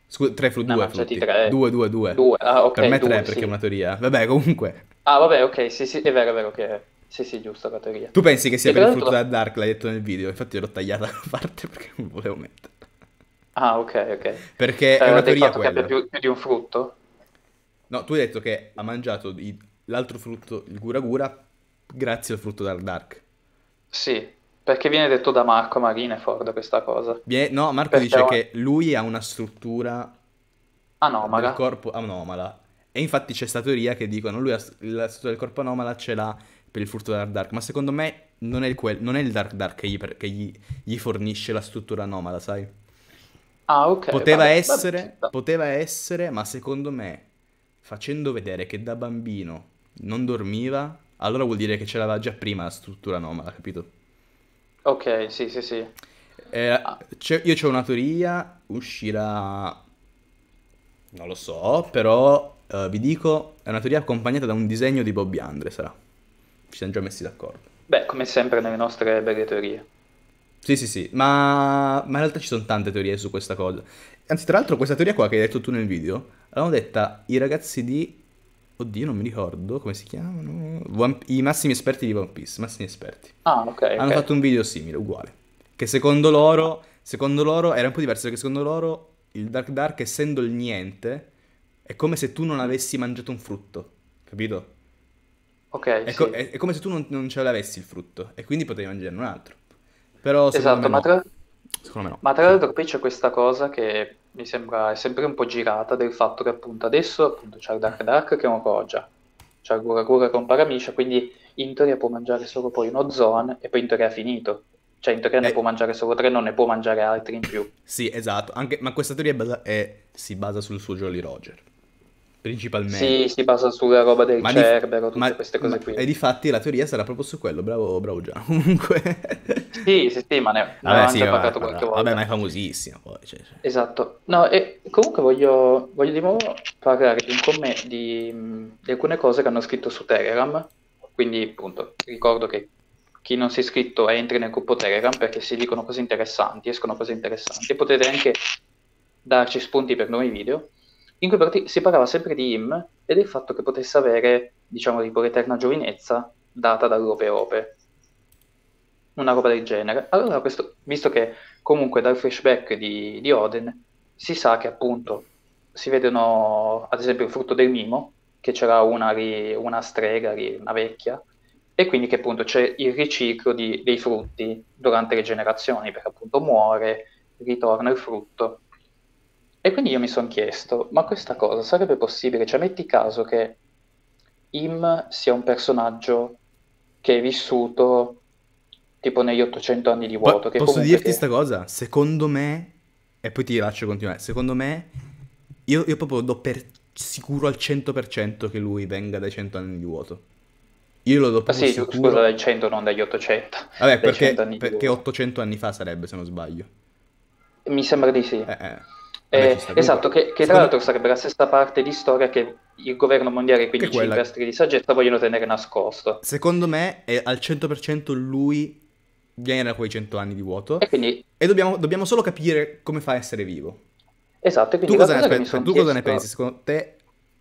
Scusa, 3 fru- no, due frutti, 2 2 2. 2, ah, ok. Per me 3 due, perché sì. è una teoria. Vabbè, comunque. Ah, vabbè, ok, sì, sì, è vero, è vero che... Okay. Sì, sì, giusto, la teoria. Tu pensi che sia e per il frutto Dark Dark, l'hai detto nel video, infatti l'ho tagliata la parte perché non volevo metterla. Ah, ok, ok. Perché Sarà eh, è una teoria quella. che abbia più, più, di un frutto? No, tu hai detto che ha mangiato l'altro frutto, il Gura Gura, grazie al frutto dal dark. Sì, perché viene detto da Marco Marineford questa cosa. Viene... no, Marco perché dice ho... che lui ha una struttura anomala. del corpo anomala. E infatti c'è sta teoria che dicono lui ha la struttura del corpo anomala ce l'ha per il furto dal dark. Ma secondo me non è il, quel... non è il dark dark che, gli, che gli... gli, fornisce la struttura anomala, sai? Ah, ok. Poteva, vabbè, essere, vabbè. poteva essere, ma secondo me, facendo vedere che da bambino non dormiva, allora vuol dire che ce l'aveva già prima la struttura anomala, capito? Ok, sì, sì, sì. Eh, c'è, io ho una teoria, uscirà... Non lo so, però eh, vi dico, è una teoria accompagnata da un disegno di Bobby Andre, sarà. Ci siamo già messi d'accordo. Beh, come sempre nelle nostre belle teorie. Sì, sì, sì, ma... ma, in realtà ci sono tante teorie su questa cosa. Anzi, tra l'altro, questa teoria qua che hai detto tu nel video, l'hanno detta i ragazzi di Oddio, non mi ricordo come si chiamano. One... I massimi esperti di One Piece. Massimi esperti. Ah, ok. Hanno okay. fatto un video simile, uguale. Che secondo loro, secondo loro era un po' diverso perché secondo loro il Dark Dark, essendo il niente, è come se tu non avessi mangiato un frutto. Capito? Ok. È, co- è, è come se tu non, non, ce l'avessi il frutto e quindi potevi mangiare un altro. Però, esatto, ma tra... Secondo me no. Ma tra l'altro qui c'è questa cosa che mi sembra è sempre un po' girata del fatto che appunto adesso appunto, c'è il Dark Dark che è un Roja, c'è il Gura Gura con Paramisha, quindi in teoria può mangiare solo poi uno Zoan e poi in teoria ha finito. Cioè in teoria eh. ne può mangiare solo tre, non ne può mangiare altri in più. Sì, esatto, Anche, ma questa teoria è è, si basa sul suo Jolly Roger principalmente. Sì, si basa sulla roba del ma Cerbero, di... tutte ma... queste cose ma... qui. E difatti la teoria sarà proprio su quello, bravo, bravo già, comunque. sì, sì, sì, ma ne, abbiamo vabbè, sì, vabbè, parlato qualche volta. Vabbè, ma è famosissimo poi. Cioè, cioè. Esatto. No, e comunque voglio, voglio di nuovo parlare di, me, di, di alcune cose che hanno scritto su Telegram, quindi appunto ricordo che chi non si è iscritto entri nel gruppo Telegram perché si dicono cose interessanti, escono cose interessanti potete anche darci spunti per nuovi video in cui parti- si parlava sempre di Im e del fatto che potesse avere, diciamo, tipo l'eterna giovinezza data dall'Ope Ope. una roba del genere. Allora, questo, visto che comunque dal flashback di, di Oden si sa che appunto si vedono, ad esempio, il frutto del mimo, che c'era una, una strega, una vecchia, e quindi che appunto c'è il riciclo di, dei frutti durante le generazioni, perché appunto muore, ritorna il frutto e quindi io mi sono chiesto, ma questa cosa sarebbe possibile? Cioè, metti caso che Im sia un personaggio che è vissuto tipo negli 800 anni di vuoto. Po- posso dirti questa che... cosa? Secondo me, e poi ti lascio continuare, secondo me, io, io proprio do per sicuro al 100% che lui venga dai 100 anni di vuoto. Io lo do per ah, sì, sicuro. scusa, dai 100, non dagli 800. Vabbè, perché, 100 perché 800 anni fa sarebbe, se non sbaglio. Mi sembra di sì. Eh, eh. Vabbè, eh, esatto, che, che tra l'altro sarebbe la stessa parte di storia che il governo mondiale e quindi i pilastri di saggezza vogliono tenere nascosto. Secondo me è al 100% lui viene da quei 100 anni di vuoto e, quindi... e dobbiamo, dobbiamo, solo capire come fa a essere vivo. Esatto, e quindi tu cosa, ne, pensi, tu chiesto... cosa ne pensi? Secondo te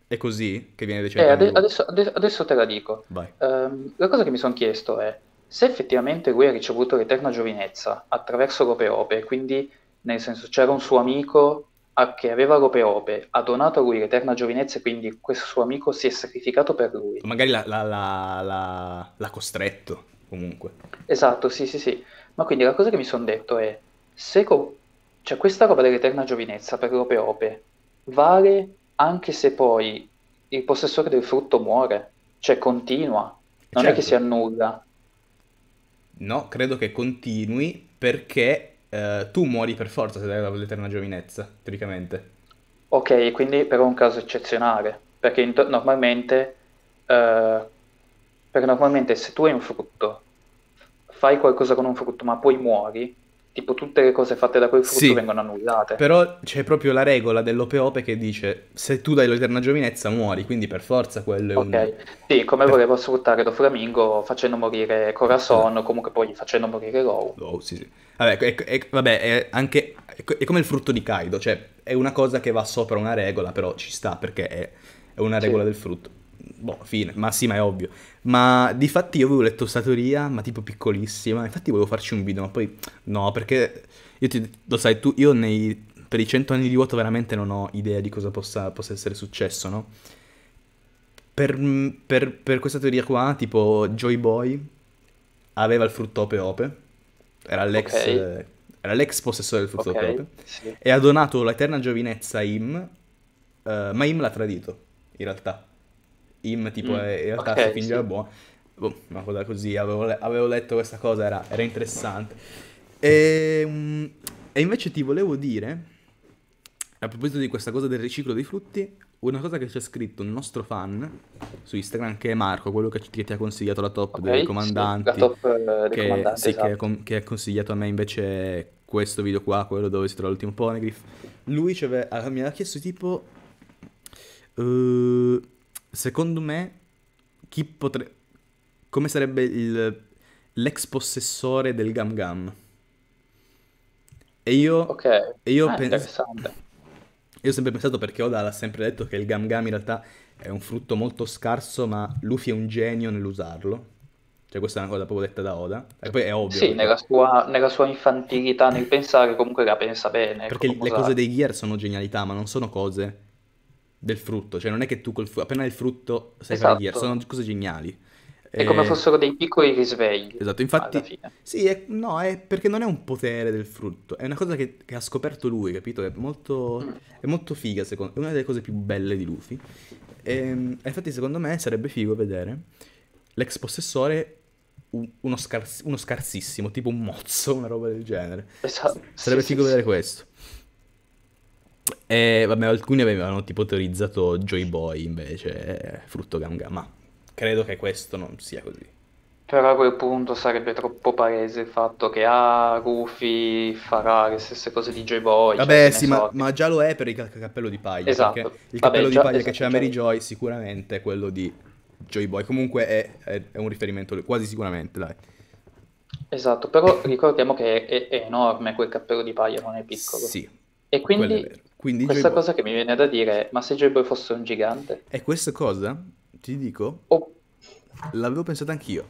è così che viene da eh, ade- adesso, adesso, adesso, te la dico. Um, la cosa che mi sono chiesto è se effettivamente lui ha ricevuto l'eterna giovinezza attraverso l'ope ope, quindi nel senso c'era un suo amico a che aveva Ropeope, ha donato a lui l'eterna giovinezza e quindi questo suo amico si è sacrificato per lui. Magari l'ha, l'ha, l'ha, l'ha costretto comunque. Esatto, sì, sì, sì. Ma quindi la cosa che mi sono detto è, se co- cioè, questa roba dell'eterna giovinezza per Ropeope vale anche se poi il possessore del frutto muore, cioè continua, non certo. è che certo. si annulla. No, credo che continui perché eh, tu muori per forza se dai l'eterna giovinezza, teoricamente. Ok, quindi però è un caso eccezionale, perché to- normalmente, eh, perché normalmente se tu hai un frutto, fai qualcosa con un frutto ma poi muori, tipo tutte le cose fatte da quel frutto sì, vengono annullate. Però c'è proprio la regola dell'opeope che dice se tu dai l'eterna giovinezza muori, quindi per forza quello è okay. un... Sì, come per... volevo sfruttare Doflamingo facendo morire Corazon, ah. comunque poi facendo morire Low. Low, sì, sì. Vabbè, è, è, vabbè, è anche... È come il frutto di Kaido, cioè è una cosa che va sopra una regola, però ci sta perché è, è una regola sì. del frutto boh, fine, ma sì, ma è ovvio. Ma di fatti io avevo letto questa teoria, ma tipo piccolissima, infatti volevo farci un video, ma poi no, perché io ti, lo sai, tu, io nei, per i cento anni di vuoto veramente non ho idea di cosa possa, possa essere successo, no? Per, per, per, questa teoria qua, tipo Joy Boy aveva il frutto Ope, era l'ex, okay. era l'ex possessore del frutto okay. Ope, sì. e ha donato l'eterna giovinezza a Im, uh, ma Im l'ha tradito, in realtà. Im tipo mm. è in realtà okay, suo figlio sì. buono. Boh, una cosa così, avevo, le- avevo letto questa cosa, era, era interessante. E, mm, e invece ti volevo dire, a proposito di questa cosa del riciclo dei frutti, una cosa che ci ha scritto un nostro fan su Instagram, che è Marco, quello che, che ti ha consigliato la top okay, dei comandanti, sì, la top, eh, che, sì, esatto. che, ha che, ha consigliato a me invece questo video qua, quello dove si trova l'ultimo Ponegriff. Lui cioè, mi ha chiesto tipo... Uh, secondo me, chi potrebbe... Come sarebbe il... l'ex possessore del Gam Gam? E io... Ok, e io ah, penso... interessante. Io ho sempre pensato perché Oda l'ha sempre detto che il Gam Gam in realtà è un frutto molto scarso, ma Luffy è un genio nell'usarlo. Cioè questa è una cosa proprio detta da Oda. E poi è ovvio. Sì, nella sua, nella sua, infantilità, nel pensare, comunque la pensa bene. Perché le usare. cose dei Gear sono genialità, ma non sono cose del frutto, cioè non è che tu col frutto, appena il frutto sai esatto. fare sono cose geniali. È come eh, fossero dei piccoli risvegli. Esatto, infatti... Sì, è, no, è perché non è un potere del frutto, è una cosa che, che ha scoperto lui, capito? È molto, mm. è molto figa, secondo me, è una delle cose più belle di Luffy. Ehm, e, infatti secondo me sarebbe figo vedere l'ex possessore uno, scar- uno, scarsissimo, tipo un mozzo, una roba del genere. Esatto. Sarebbe sì, figo sì, vedere sì. questo. E vabbè, alcuni avevano tipo teorizzato Joy Boy invece, frutto ganga, ma credo che questo non sia così. Però a quel punto sarebbe troppo palese il fatto che ah, Rufy farà le stesse cose di Joy Boy. Vabbè, cioè, sì, ma, so. ma, già lo è per il cappello di paglia. Esatto. il cappello già, di paglia esatto, che c'è a Mary cioè Joy sicuramente è quello di Joy Boy. Comunque è, è, è un riferimento, quasi sicuramente, dai. Esatto, però ricordiamo che è, è, enorme quel cappello di paglia, non è piccolo. Sì. E quindi quindi Questa Joy... cosa che mi viene da dire, ma se Joy Boy fosse un gigante? E questa cosa, ti dico, oh. l'avevo pensata anch'io.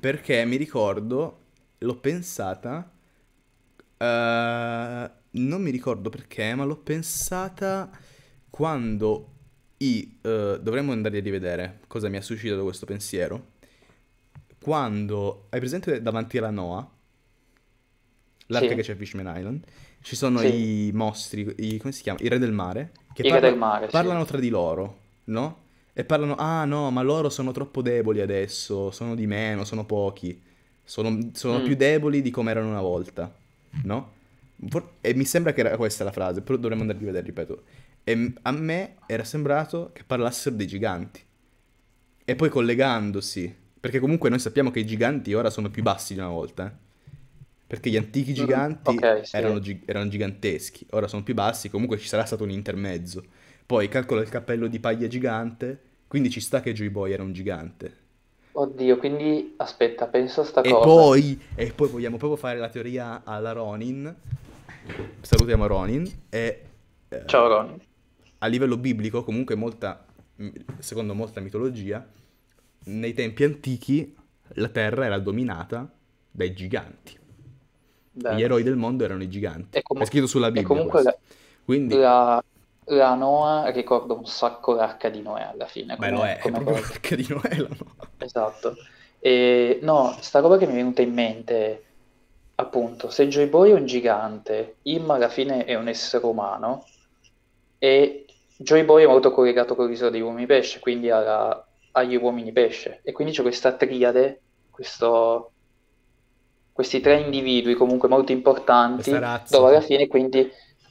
Perché mi ricordo, l'ho pensata... Uh, non mi ricordo perché, ma l'ho pensata quando i... Uh, dovremmo andare a rivedere cosa mi ha suscitato questo pensiero. Quando... Hai presente davanti alla Noah? L'arca sì. che c'è a Fishman Island? Ci sono sì. i mostri, i, come si chiama? I re del mare. Che I parla- del mare, parlano sì. tra di loro, no? E parlano, ah no, ma loro sono troppo deboli adesso, sono di meno, sono pochi. Sono, sono mm. più deboli di come erano una volta, no? E mi sembra che era questa la frase, però dovremmo andarli a vedere, ripeto. E a me era sembrato che parlassero dei giganti. E poi collegandosi, perché comunque noi sappiamo che i giganti ora sono più bassi di una volta, eh? Perché gli antichi mm, giganti mm, okay, sì. erano, gi- erano, giganteschi, ora sono più bassi, comunque ci sarà stato un intermezzo. Poi calcola il cappello di paglia gigante, quindi ci sta che Joy Boy era un gigante. Oddio, quindi aspetta, pensa a sta e cosa. Poi, e poi vogliamo proprio fare la teoria alla Ronin. Salutiamo Ronin. E, eh, Ciao Ronin. A livello biblico, comunque, molta, secondo molta mitologia, nei tempi antichi la terra era dominata dai giganti. Bello. Gli eroi del mondo erano i giganti. Com- è scritto sulla Bibbia. E comunque la, Quindi... la, la, Noa ricorda un sacco l'arca di Noè alla fine. Beh, Noè, è, come è proprio l'arca di Noè la Noa. Esatto. E, no, sta roba che mi è venuta in mente, appunto, se Joy Boy è un gigante, Im alla fine è un essere umano e Joy Boy è molto collegato con l'isola degli uomini pesce, quindi alla, agli uomini pesce. E quindi c'è questa triade, questo questi tre individui comunque molto importanti, dove alla fine quindi,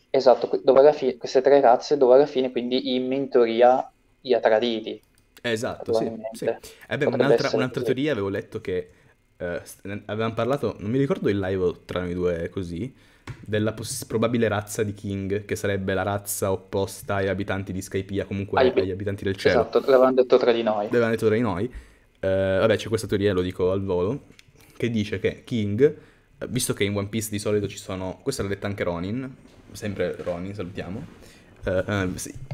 esatto, dove alla fine, queste tre razze dove alla fine quindi in mentoria li ha traditi. Esatto, sì. sì. Eh beh, un'altra, un'altra teoria avevo letto che eh, avevamo parlato, non mi ricordo il live tra noi due così, della poss- probabile razza di King, che sarebbe la razza opposta ai abitanti di Skypia, comunque Ai... agli abitanti del cielo. Esatto, l'avevamo detto tra di noi. L'avevamo detto tra di noi. Eh, vabbè, c'è questa teoria, lo dico al volo, che dice che King, eh, visto che in One Piece di solito ci sono, questa l'ha detta anche Ronin, sempre Ronin salutiamo, Uh,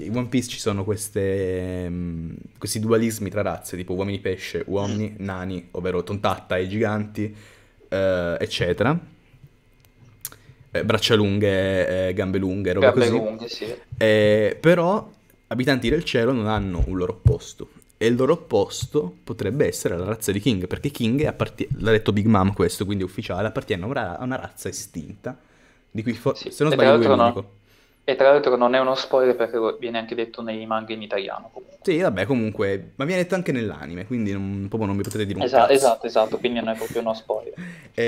in One Piece ci sono queste, um, questi dualismi tra razze, tipo uomini pesce, uomini, mm. nani, ovvero tontatta e giganti, uh, eccetera. braccia lunghe, gambe lunghe, roba gambe così. Lunghe, sì. eh, però abitanti del cielo non hanno un loro opposto e il loro opposto potrebbe essere la razza di King, perché King, apparti- l'ha detto Big Mom questo, quindi ufficiale, appartiene a una, a una razza estinta, di cui for- sì, se non sbaglio è l'unico. No. E tra l'altro non è uno spoiler perché viene anche detto nei manga in italiano. Comunque. Sì, vabbè, comunque, ma viene detto anche nell'anime, quindi non, proprio non mi potete dire un esatto, cazzo. Esatto, esatto, quindi non è proprio uno spoiler. e,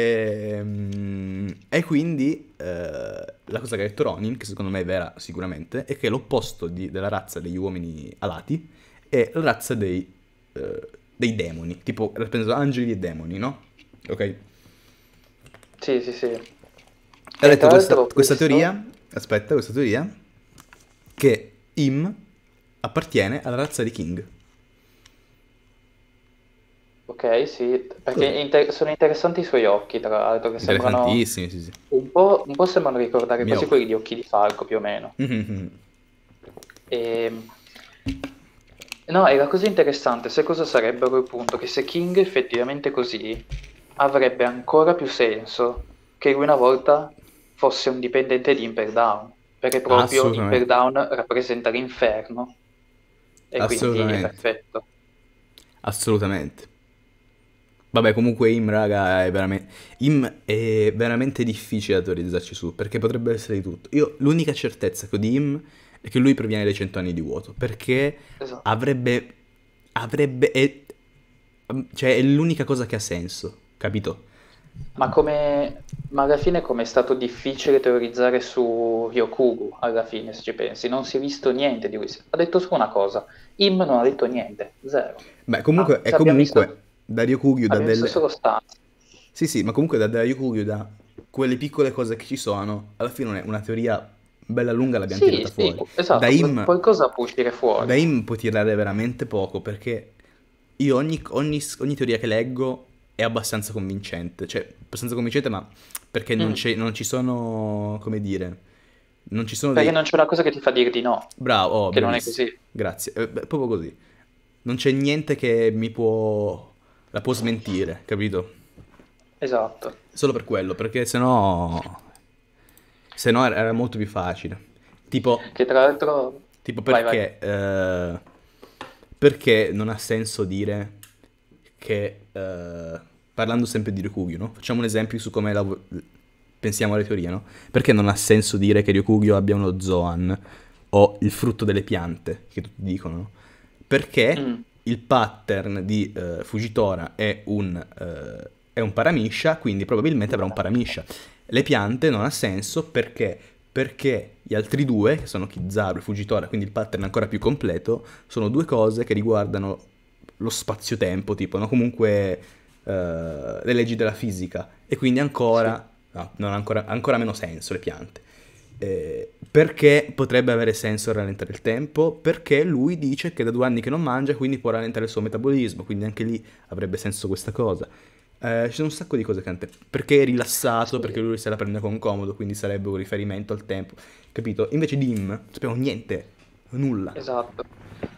ehm, e, quindi eh, la cosa che ha detto Ronin, che secondo me è vera sicuramente, è che l'opposto di, della razza degli uomini alati è la razza dei, eh, dei demoni, tipo penso angeli e demoni, no? Ok? Sì, sì, sì. Ha detto questa, questa teoria, aspetta, questa teoria, che Im appartiene alla razza di King. Ok, sì, perché inter- sono interessanti i suoi occhi, tra l'altro, che sembrano... Sì, sì. Un po', un po' sembrano ricordare quasi quelli di Occhi di Falco, più o meno. Mm-hmm. E... Ehm, No, e la cosa interessante, se cosa sarebbe sarebbero punto? che se King effettivamente così avrebbe ancora più senso che lui una volta fosse un dipendente di Imperdown, perché proprio Imperdown rappresenta l'inferno e quindi è perfetto. Assolutamente. Vabbè, comunque Im, raga, è veramente... Im è veramente difficile da teorizzarci su, perché potrebbe essere di tutto. Io l'unica certezza che ho di Im e che lui previene dai cento anni di vuoto, perché esatto. avrebbe... avrebbe è, mm, cioè è l'unica cosa che ha senso, capito? Ma, come, ma alla fine come è stato difficile teorizzare su Ryokugu, alla fine se ci pensi, non si è visto niente di lui, ha detto solo una cosa, Im non ha detto niente, zero. Beh comunque, ah, è comunque visto... da Ryokugu da delle... solo Sì sì, ma comunque da, da Ryokugyu da quelle piccole cose che ci sono, alla fine non è una teoria bella lunga l'abbiamo sì, tirata sì, fuori. Esatto, Daim, qualcosa può uscire fuori. Da Daim può tirare veramente poco perché io ogni, ogni, ogni teoria che leggo è abbastanza convincente, cioè abbastanza convincente ma perché mm. non, non, ci sono, come dire, non ci sono... Perché dei... non c'è una cosa che ti fa dire di no. Bravo, oh, Che non è così. Grazie, eh, beh, proprio così. Non c'è niente che mi può... la può smentire, capito? Esatto. Solo per quello, perché sennò se no era, era, molto più facile. Tipo, che tra l'altro... Tipo perché... Vai, vai. Eh, perché non ha senso dire che... Eh, parlando sempre di Ryukugyu, no? Facciamo un esempio su come la, pensiamo alle teorie, no? Perché non ha senso dire che Ryukugyu abbia uno Zoan o il frutto delle piante, che tutti dicono, Perché... Mm il pattern di uh, eh, Fugitora è un, uh, è un paramiscia, quindi probabilmente avrà un paramiscia le piante non ha senso perché? Perché gli altri due, che sono Kizaru e Fugitora, quindi il pattern ancora più completo, sono due cose che riguardano lo spazio-tempo, tipo, no? Comunque uh, le leggi della fisica. E quindi ancora, sì. no, non ancora, ancora meno senso le piante. Eh, perché potrebbe avere senso rallentare il tempo? Perché lui dice che da due anni che non mangia, quindi può rallentare il suo metabolismo, quindi anche lì avrebbe senso questa cosa. Eh, ci sono un sacco di cose che hanno Perché è rilassato, perché lui se la prende con comodo, quindi sarebbe un riferimento al tempo. Capito? Invece di him, sappiamo niente, nulla. Esatto.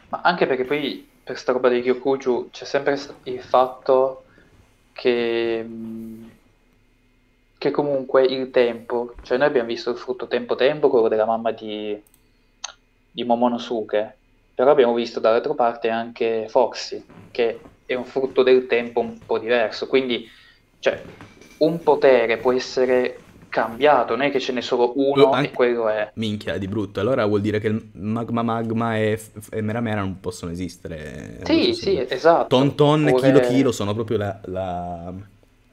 Ma anche perché poi per sta roba di Gyokuju, c'è sempre il fatto che, mm, che comunque il tempo, cioè noi abbiamo visto il frutto tempo tempo, quello della mamma di, di Momonosuke, però abbiamo visto dall'altra parte anche Foxy, che è un frutto del tempo un po' diverso, quindi cioè, un potere può essere cambiato, non è che ce n'è solo uno Anche... e quello è... Minchia, di brutto, allora vuol dire che magma magma e, f- e mera non possono esistere. Sì, so sì, esatto. Ton ton, Oppure... chilo chilo sono proprio la, la,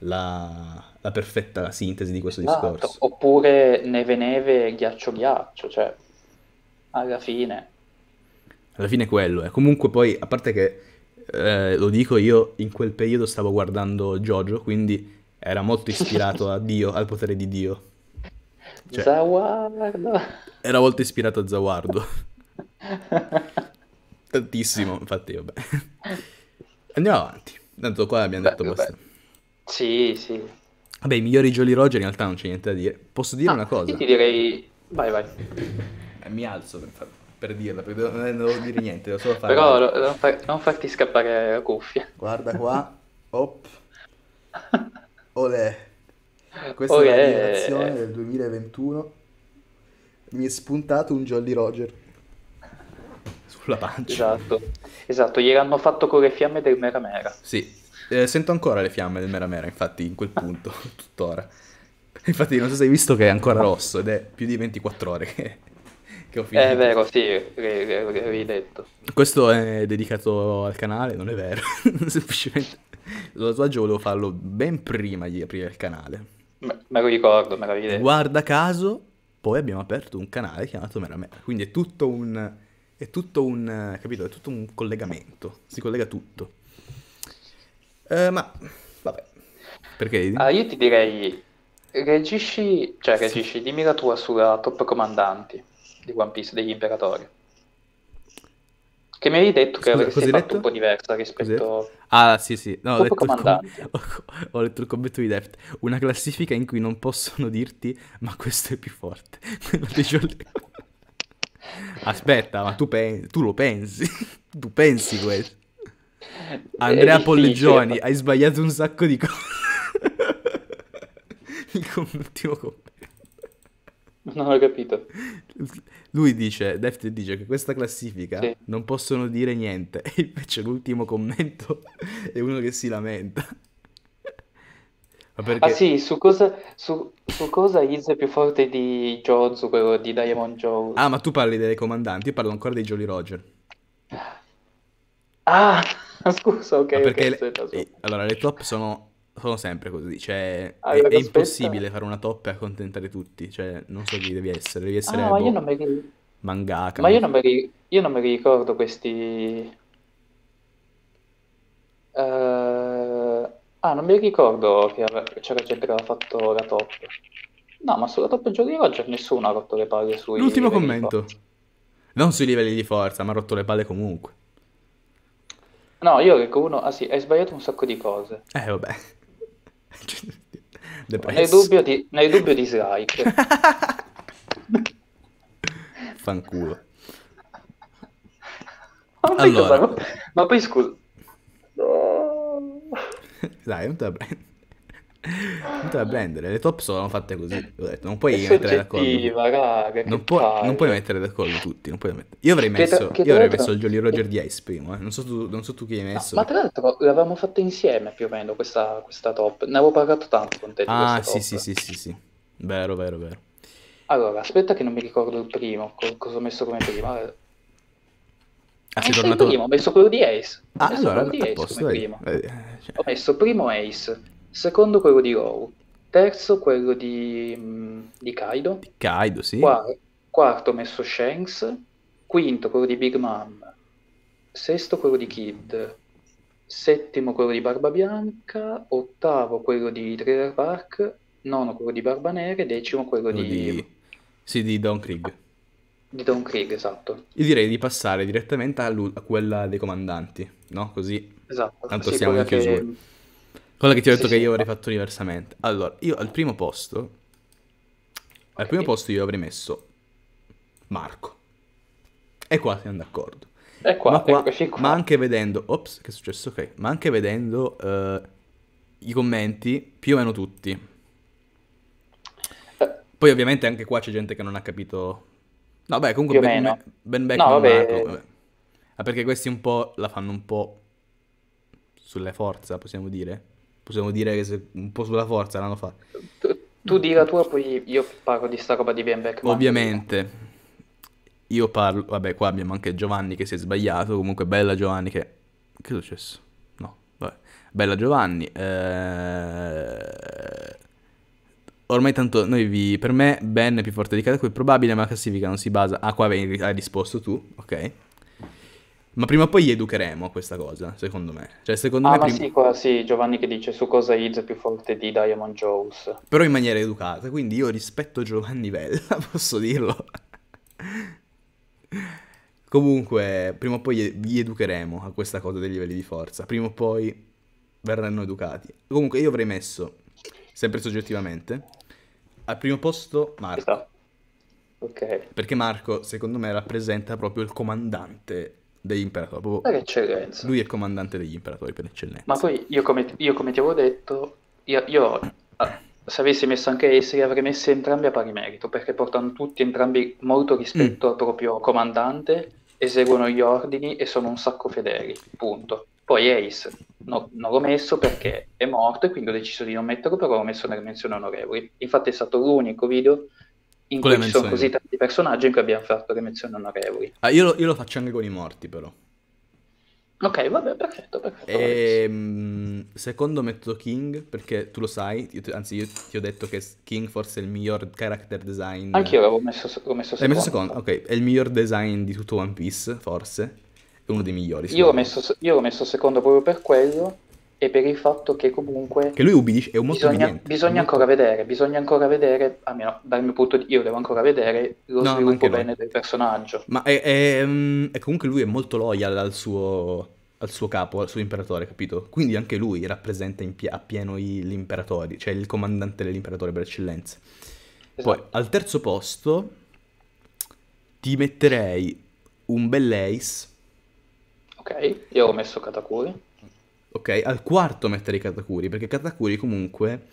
la, la perfetta sintesi di questo esatto. discorso. Oppure neve neve, ghiaccio ghiaccio, cioè alla fine... Alla fine è quello, eh. comunque poi, a parte che eh, lo dico io, in quel periodo stavo guardando Jojo, quindi era molto ispirato a Dio, al potere di Dio. Cioè, Zawardo. Era molto ispirato a Zawardo. Tantissimo, infatti, vabbè. Andiamo avanti. Tanto qua abbiamo detto questo. Sì, sì. Vabbè, i migliori Jolly Roger in realtà non c'è niente da dire. Posso dire ah, una cosa? Io ti direi... Vai, vai. Eh, mi alzo per farlo per dirla, perché non devo dire niente, devo solo fare... Però non, far, non farti scappare la cuffia. Guarda qua, op, olè. Questa olè. è la direzione del 2021. Mi è spuntato un Jolly Roger. Sulla pancia. Esatto, esatto, gliel'hanno fatto con le fiamme del Mera Mera. Sì, eh, sento ancora le fiamme del Mera Mera, infatti, in quel punto, tuttora. Infatti, non so se hai visto che è ancora rosso ed è più di 24 ore che che ho finito. È vero, sì, avevi detto. Questo è dedicato al canale, non è vero. Semplicemente lo tatuaggio volevo farlo ben prima di aprire il canale. Me, lo ricordo, me l'avevi detto. Guarda caso, poi abbiamo aperto un canale chiamato Mera Quindi è tutto un... È tutto un... capito? È tutto un collegamento. Si collega tutto. Eh, ma... vabbè. Perché? Ah, io ti direi... Regisci... cioè regisci, sì. dimmi la tua sulla Top Comandanti di One Piece degli Imperatori. Che mi avevi detto che avresti fatto un po' diversa rispetto... a. Ah, sì, sì. No, ho, letto com- ho, letto il commento di Deft. Una classifica in cui non possono dirti, ma questo è più forte. Aspetta, ma tu, pen- tu lo pensi? tu pensi questo? Andrea Polleggioni, hai sbagliato un sacco di cose. il ultimo commento. Non ho capito. Lui dice, Deft dice che questa classifica sì. non possono dire niente. E invece l'ultimo commento è uno che si lamenta. Ma ah, perché... Ah sì, su cosa, su, su cosa Iz è più forte di Jones, quello di Diamond Joe? Ah, ma tu parli dei comandanti, io parlo ancora dei Jolly Roger. Ah, scusa, ok. okay le... Allora, le top sono sono sempre così, cioè allora, ah, è, è impossibile fare una top e accontentare tutti, cioè non so chi devi essere, devi essere ah, boh, ma io boh, non mi... Ricordo. mangaka. Ma io non, mi... io non mi ricordo questi... Uh... Ah, non mi ricordo che c'era cioè gente che aveva fatto la top. No, ma sulla top giochi Roger nessuno ha rotto le palle sui L'ultimo commento. Non sui livelli di forza, ma ha rotto le palle comunque. No, io che uno... Ah sì, hai sbagliato un sacco di cose. Eh, vabbè nel dubbio di, nel dubbio dislike. Fanculo. Ma allora. ma poi scusa. No. Dai, non te la prendo non te la prendere, le top sono fatte così. Ho detto, non puoi mettere d'accordo. Raga, non, puoi, non puoi mettere d'accordo tutti. Non puoi mettere... Io avrei messo, che, io avrei messo il Jolly Roger eh. di Ice primo. Eh. Non, so tu, non, so tu, chi hai messo. No, ma tra l'altro l'avevamo fatta insieme più o meno questa, questa top. Ne avevo pagato tanto con te. Ah, sì, sì, sì, sì, sì. Vero, vero, vero. Allora, aspetta che non mi ricordo il primo. cosa ho messo come prima. Ah, eh, sei tornato... primo, ho messo quello di Ace. Ah, ho allora, di Ace posto, come primo. Eh, eh, cioè... Ho messo primo Ace, secondo quello di Row, terzo quello di, mm, di Kaido, di Kaido sì. Quarto, quarto ho messo Shanks, quinto quello di Big Mom, sesto quello di Kid, settimo quello di Barba Bianca, ottavo quello di Trailer Park, nono quello di Barba Nera e decimo quello, quello di... di... Sì, di Don Krieg. Di Don Krieg, esatto. Io direi di passare direttamente a, a quella dei comandanti, no? Così... Esatto. Tanto sì, siamo in chiusura. Che quella che ti ho detto sì, che io avrei fatto diversamente. Allora, io al primo posto... Okay. Al primo posto io avrei messo Marco. E qua siamo d'accordo. E qua, ma, qua, qua, ma anche vedendo... Ops, che è successo? Ok. Ma anche vedendo uh, i commenti, più o meno tutti. Poi ovviamente anche qua c'è gente che non ha capito... No, beh, comunque ben, meno. ben back no, vabbè. Marco. Vabbè. Ah, perché questi un po' la fanno un po' sulle forze, possiamo dire possiamo dire che se, un po' sulla forza l'hanno fatta. Tu, tu di la tua, poi io parlo di sta roba di Bienbeck. Ovviamente. Io parlo, vabbè, qua abbiamo anche Giovanni che si è sbagliato. Comunque, bella Giovanni che. Che è successo? No, vabbè. Bella Giovanni. Eh... Ormai tanto noi vi. Per me, Ben è più forte di Katakui, è probabile, ma la classifica non si basa. Ah, qua hai risposto tu, ok. Ma prima o poi gli educheremo a questa cosa, secondo me. Cioè, secondo ah, me ma prim- sì, qua, sì, Giovanni che dice su cosa Iz è più forte di Diamond Jones. Però in maniera educata, quindi io rispetto Giovanni Vella, posso dirlo. Comunque, prima o poi gli educheremo a questa cosa dei livelli di forza. Prima o poi verranno educati. Comunque, io avrei messo, sempre soggettivamente, al primo posto Marco. Ok. Perché Marco, secondo me, rappresenta proprio il comandante degli imperatori. Proprio... Per eccellenza. Lui è il comandante degli imperatori per eccellenza. Ma poi io come, io come ti avevo detto, io, io ah, se avessi messo anche essi li avrei messi entrambi a pari merito, perché portano tutti entrambi molto rispetto mm. al proprio comandante, eseguono gli ordini e sono un sacco fedeli, punto. Poi Ace no, non l'ho messo perché è morto e quindi ho deciso di non metterlo, però l'ho messo nelle menzioni onorevoli. Infatti è stato l'unico video in con cui ci sono così tanti personaggi in cui abbiamo fatto le menzioni onorevoli. Ah, io lo, io lo faccio anche con i morti, però. Ok, vabbè, perfetto, perfetto. E, ehm, secondo metodo King, perché tu lo sai, io anzi io ti ho detto che King forse è il miglior character design... Anch'io l'avevo messo, l'ho messo secondo. L'hai messo secondo, ecco. ok. È il miglior design di tutto One Piece, forse. È uno dei migliori. Io l'ho, messo, io l'ho messo secondo proprio per quello, e per il fatto che comunque... Che lui ubbidisce, è un molto Bisogna, evidente, bisogna molto... ancora vedere, bisogna ancora vedere, almeno dal mio punto di io devo ancora vedere lo no, sviluppo bene del personaggio. Ma è, è, mm, è, comunque lui è molto loyal al suo, al suo, capo, al suo imperatore, capito? Quindi anche lui rappresenta pie, appieno l'imperatore gli cioè il comandante dell'imperatore per eccellenza. Esatto. Poi, al terzo posto, ti metterei un bel Ace. Ok, io ho messo Katakuri ok? Al quarto mettere i Katakuri, perché Katakuri comunque,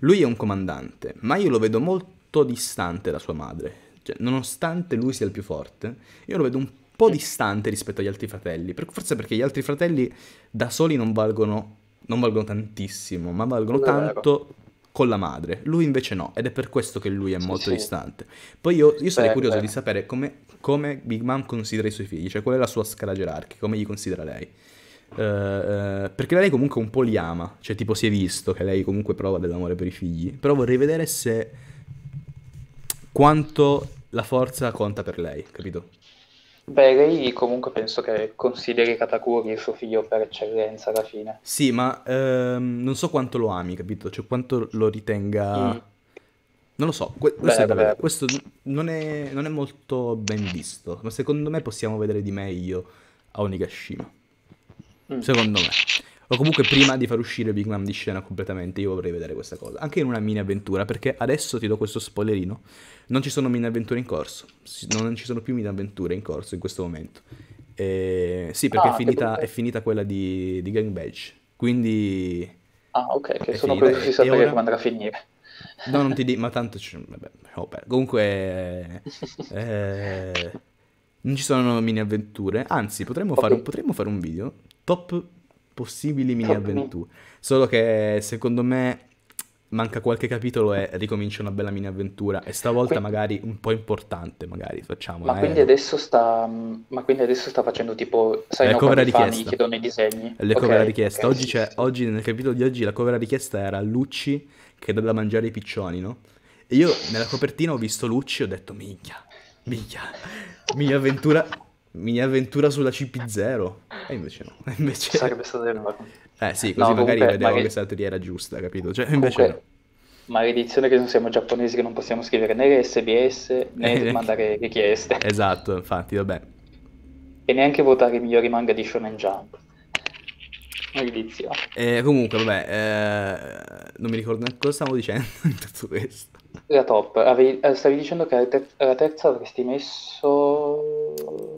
lui è un comandante, ma io lo vedo molto distante da sua madre. Cioè, nonostante lui sia il più forte, io lo vedo un po' distante rispetto agli altri fratelli, forse perché gli altri fratelli da soli non valgono, non valgono tantissimo, ma valgono non tanto con la madre. Lui invece no, ed è per questo che lui è sì, molto sì. distante. Poi io, io sarei beh, curioso beh. di sapere come, come Big Mom considera i suoi figli, cioè qual è la sua scala gerarchica, come li considera lei. Uh, perché lei comunque un po' li ama, cioè tipo si è visto che lei comunque prova dell'amore per i figli, però vorrei vedere se quanto la forza conta per lei, capito? Beh, lei comunque penso che consideri Katakuri il suo figlio per eccellenza alla fine. Sì, ma ehm, non so quanto lo ami, capito? Cioè quanto lo ritenga... Mm. Non lo so, que- questo, beh, è questo non è, non è molto ben visto, ma secondo me possiamo vedere di meglio a Onigashima. Mm. secondo me. O comunque prima di far uscire Big Man di scena completamente, io vorrei vedere questa cosa. Anche in una mini avventura, perché adesso ti do questo spoilerino, non ci sono mini avventure in corso, non ci sono più mini avventure in corso in questo momento. Eh, sì, perché ah, è, finita, è, finita, quella di, di Gang Badge, quindi... Ah, ok, che sono quelli che si sapeva ora... come andrà a finire. No, non ti dico, ma tanto... Ci... Vabbè, oh, comunque... Eh, non ci sono mini avventure, anzi potremmo, okay. fare, potremmo fare un video top possibili mini avventure. Solo che secondo me manca qualche capitolo e ricomincia una bella mini avventura. E stavolta quindi... magari un po' importante, magari facciamola. Ma, eh. quindi adesso sta... Ma quindi adesso sta facendo tipo. Sai, la no, cover richieste. Fan, chiedono i disegni. Le okay, cover richieste. Okay, oggi, sì, sì. oggi, nel capitolo di oggi, la cover richiesta era Lucci che dà da mangiare i piccioni, no? E io nella copertina ho visto Lucci e ho detto, minchia, minchia, mini avventura mini avventura sulla CP0. E invece no. E invece... Sarebbe stato enorme. Eh sì, così no, magari comunque, vedevo magari... che la teoria era giusta, capito? Cioè, invece comunque, no. Maledizione che non siamo giapponesi che non possiamo scrivere né SBS né mandare richieste. Esatto, infatti, vabbè. E neanche votare i migliori manga di Shonen Jump. Maledizione. E comunque, vabbè, eh, non mi ricordo neanche cosa stavo dicendo in tutto questo. La top, Avevi, eh, stavi dicendo che alla terza avresti messo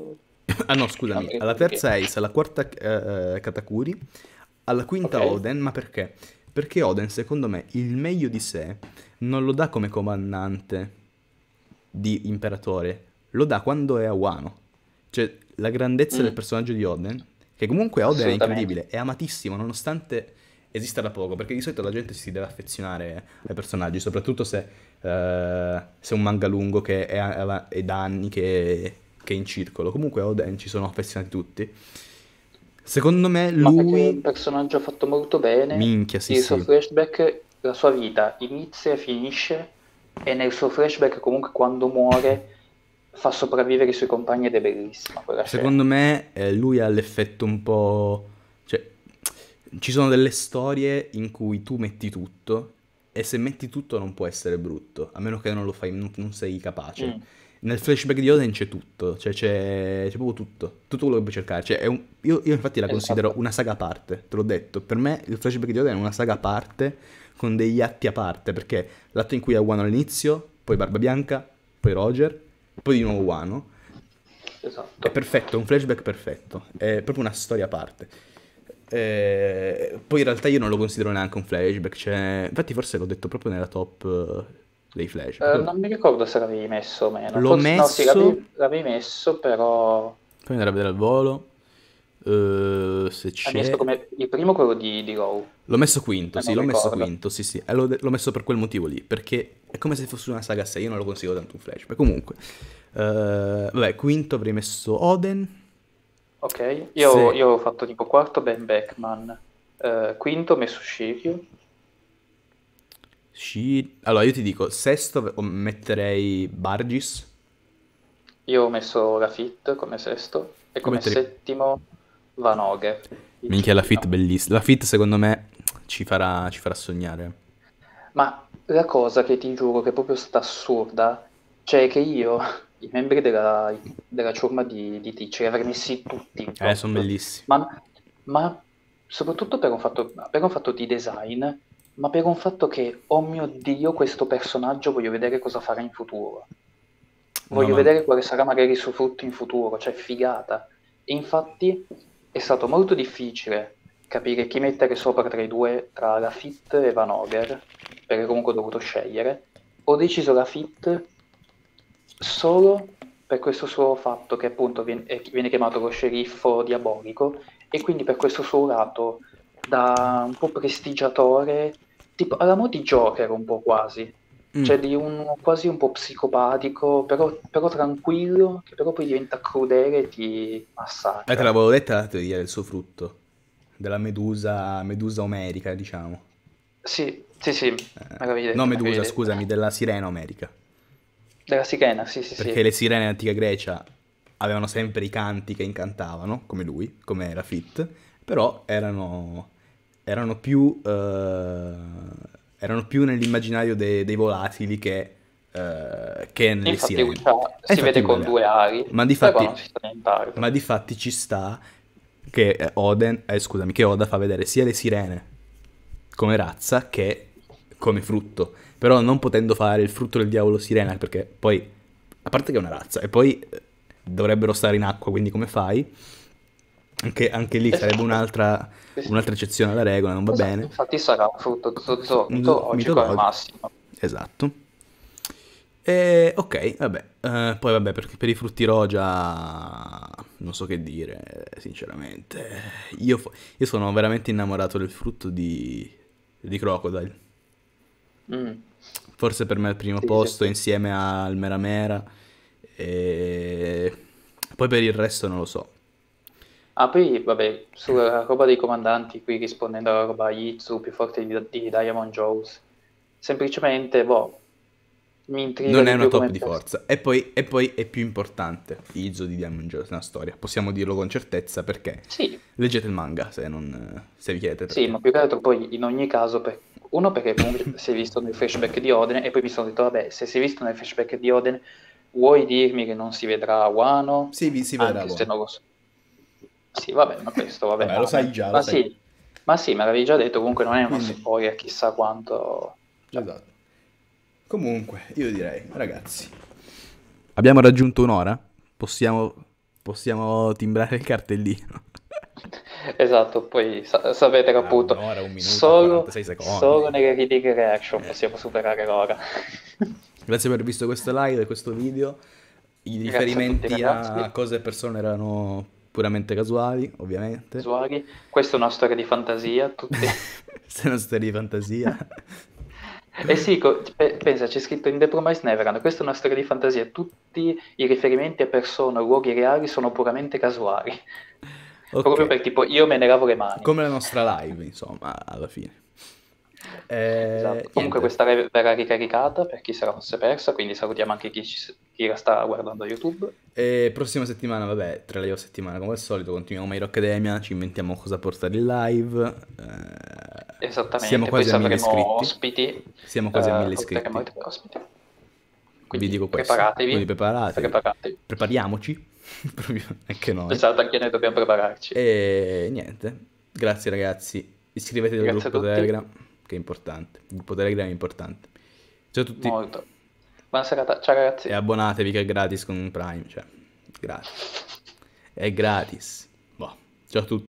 ah no, scusami, alla terza Ace, alla quarta eh, Katakuri, alla quinta okay. Oden, ma perché? Perché Oden, secondo me, il meglio di sé non lo dà come comandante di imperatore, lo dà quando è a Wano. Cioè, la grandezza mm. del personaggio di Oden, che comunque Oden è incredibile, è amatissimo, nonostante esista da poco, perché di solito la gente si deve affezionare ai personaggi, soprattutto se, eh, se è un manga lungo che è, è da anni che che in circolo. Comunque Oden ci sono affezionati tutti. Secondo me lui... è un personaggio fatto molto bene. Minchia, sì, Il sì. suo flashback, la sua vita inizia e finisce e nel suo flashback comunque quando muore fa sopravvivere i suoi compagni ed è bellissima Secondo me eh, lui ha l'effetto un po'... Cioè, ci sono delle storie in cui tu metti tutto e se metti tutto non può essere brutto, a meno che non lo fai, non, non sei capace. Mm nel flashback di Oden c'è tutto, cioè c'è, c'è proprio tutto, tutto quello che puoi cercare. Cioè un, io, io, infatti la considero esatto. una saga a parte, te l'ho detto, per me il flashback di Oden è una saga a parte con degli atti a parte, perché l'atto in cui è Wano all'inizio, poi Barba Bianca, poi Roger, poi di nuovo Wano. Esatto. È perfetto, è un flashback perfetto, è proprio una storia a parte. E... Eh, poi in realtà io non lo considero neanche un flashback, cioè... infatti forse l'ho detto proprio nella top dei flash. Eh, non mi ricordo se l'avevi messo o meno. L'ho Forse, messo. No, sì, l'avevi, l'avevi messo, però. Poi andare a vedere al volo. Uh, se c'è... Come... il primo quello di, di Row. L'ho messo quinto, eh, sì, l'ho ricordo. messo quinto, sì, sì. L'ho, l'ho, messo per quel motivo lì, perché è come se fosse una saga 6, io non lo consiglio tanto un flashback. Comunque, uh, vabbè, quinto avrei messo Oden. Ok, io, se... io ho fatto tipo quarto Ben Beckman, uh, quinto ho messo Shiryu, Sci... Allora, io ti dico, sesto metterei Bargis. Io ho messo la Fit come sesto e come, come settimo Vanoghe. Minchia, Lafit bellissima. Lafit secondo me ci farà, ci farà sognare. Ma la cosa che ti giuro che è proprio stata assurda, cioè che io i membri della, della ciurma di, di Teach li avrei messi tutti. Eh, sono bellissimi. Ma, ma soprattutto per un, fatto, per un fatto di design, ma per un fatto che, oh mio Dio, questo personaggio voglio vedere cosa farà in futuro. Voglio no, ma... vedere quale sarà magari il suo frutto in futuro, cioè figata. E infatti è stato molto difficile capire chi mettere sopra tra i due, tra Lafitte e Van Ogher, perché comunque ho dovuto scegliere. Ho deciso Lafitte solo per questo suo fatto che appunto viene chiamato lo sceriffo diabolico e quindi per questo suo lato da un po' prestigiatore tipo alla mo' di Joker un po' quasi, mm. cioè di un quasi un po' psicopatico, però, però, tranquillo, che però poi diventa crudele e ti massacra. Eh, te l'avevo detta la teoria del suo frutto, della medusa, medusa omerica, diciamo. Sì, sì, sì, eh, No, medusa, scusami, della sirena omerica. Della sirena, sì, sì, Perché sì. le sirene in antica Grecia avevano sempre i canti che incantavano, come lui, come Rafit, però erano erano più, eh, erano più nell'immaginario de- dei volatili che, eh, che nelle infatti, sirene. Cioè, si vede con due ali, ma difatti, ma difatti ci sta che, eh, Oden, eh, scusami, che Oda fa vedere sia le sirene come razza che come frutto, però non potendo fare il frutto del diavolo sirena perché poi, a parte che è una razza, e poi eh, dovrebbero stare in acqua, quindi come fai? Anche, anche, lì esatto. sarebbe un'altra, esatto. un'altra, eccezione alla regola, non va esatto, bene. Infatti sarà un frutto zoologico mitologico al massimo. Esatto. E, ok, vabbè. Uh, poi vabbè, perché per i frutti rogia non so che dire, sinceramente. Io, io sono veramente innamorato del frutto di, di Crocodile. Mm. Forse per me al primo sì, posto sì. insieme al Meramera. E... Poi per il resto non lo so Ah, poi vabbè, sulla eh, roba dei comandanti, qui rispondendo alla roba Yizu più forte di, di Diamond Jones, semplicemente, boh, mi intriga. Non è una top di forza. E poi, e poi, è più importante Yizu di Diamond Jones nella storia. Possiamo dirlo con certezza perché sì. leggete il manga se, non, se vi chiedete. Perché. Sì, ma più che altro poi in ogni caso, per... uno perché comunque si è visto nel flashback di Oden e poi mi sono detto, vabbè, se si è visto nel flashback di Oden, vuoi dirmi che non si vedrà Wano? Sì, si vedrà Wano. Se non lo so sì, vabbè, ma questo vabbè. vabbè lo sai già. Ma, sai. Sì, ma sì, me l'avevi già detto, comunque non è uno Quindi. spoiler chissà quanto... Esatto. Comunque, io direi, ragazzi, abbiamo raggiunto un'ora, possiamo, possiamo timbrare il cartellino. esatto, poi sa- sapete che ah, appunto ah, un'ora, un minuto, solo, solo nelle critiche reaction eh. possiamo superare l'ora. Grazie per aver visto questa live e questo video. I riferimenti tutti, a cose e persone erano puramente casuali, ovviamente. Casuali. Questa è una storia di fantasia, tutte. Questa è una storia di fantasia. eh sì, co- pensa, c'è scritto in The Promise Neverland, questa è una storia di fantasia, tutti i riferimenti a persone luoghi reali sono puramente casuali. Okay. Proprio perché tipo, io me ne lavo le mani. Come la nostra live, insomma, alla fine. Eh, esatto. Comunque questa re- verrà ricaricata per chi se la fosse persa, quindi salutiamo anche chi, ci, chi la sta guardando YouTube. E prossima settimana, vabbè, tra le io settimana come al solito, continuiamo My Rock Academia, ci inventiamo cosa portare in live. Eh, Esattamente, siamo quasi poi a mille iscritti. ospiti. Siamo quasi uh, a eh, mille iscritti. Quindi Vi dico questo. preparatevi. Quindi preparatevi. preparatevi. Prepariamoci. Proprio anche noi. Esatto, anche noi dobbiamo prepararci. E niente. Grazie ragazzi. Iscrivetevi al gruppo Telegram che è importante. Il gruppo Telegram è importante. Ciao a tutti. Molto. Buona serata, ciao ragazzi. E abbonatevi che è gratis con Prime, cioè, gratis. È gratis. Boh. Ciao a tutti.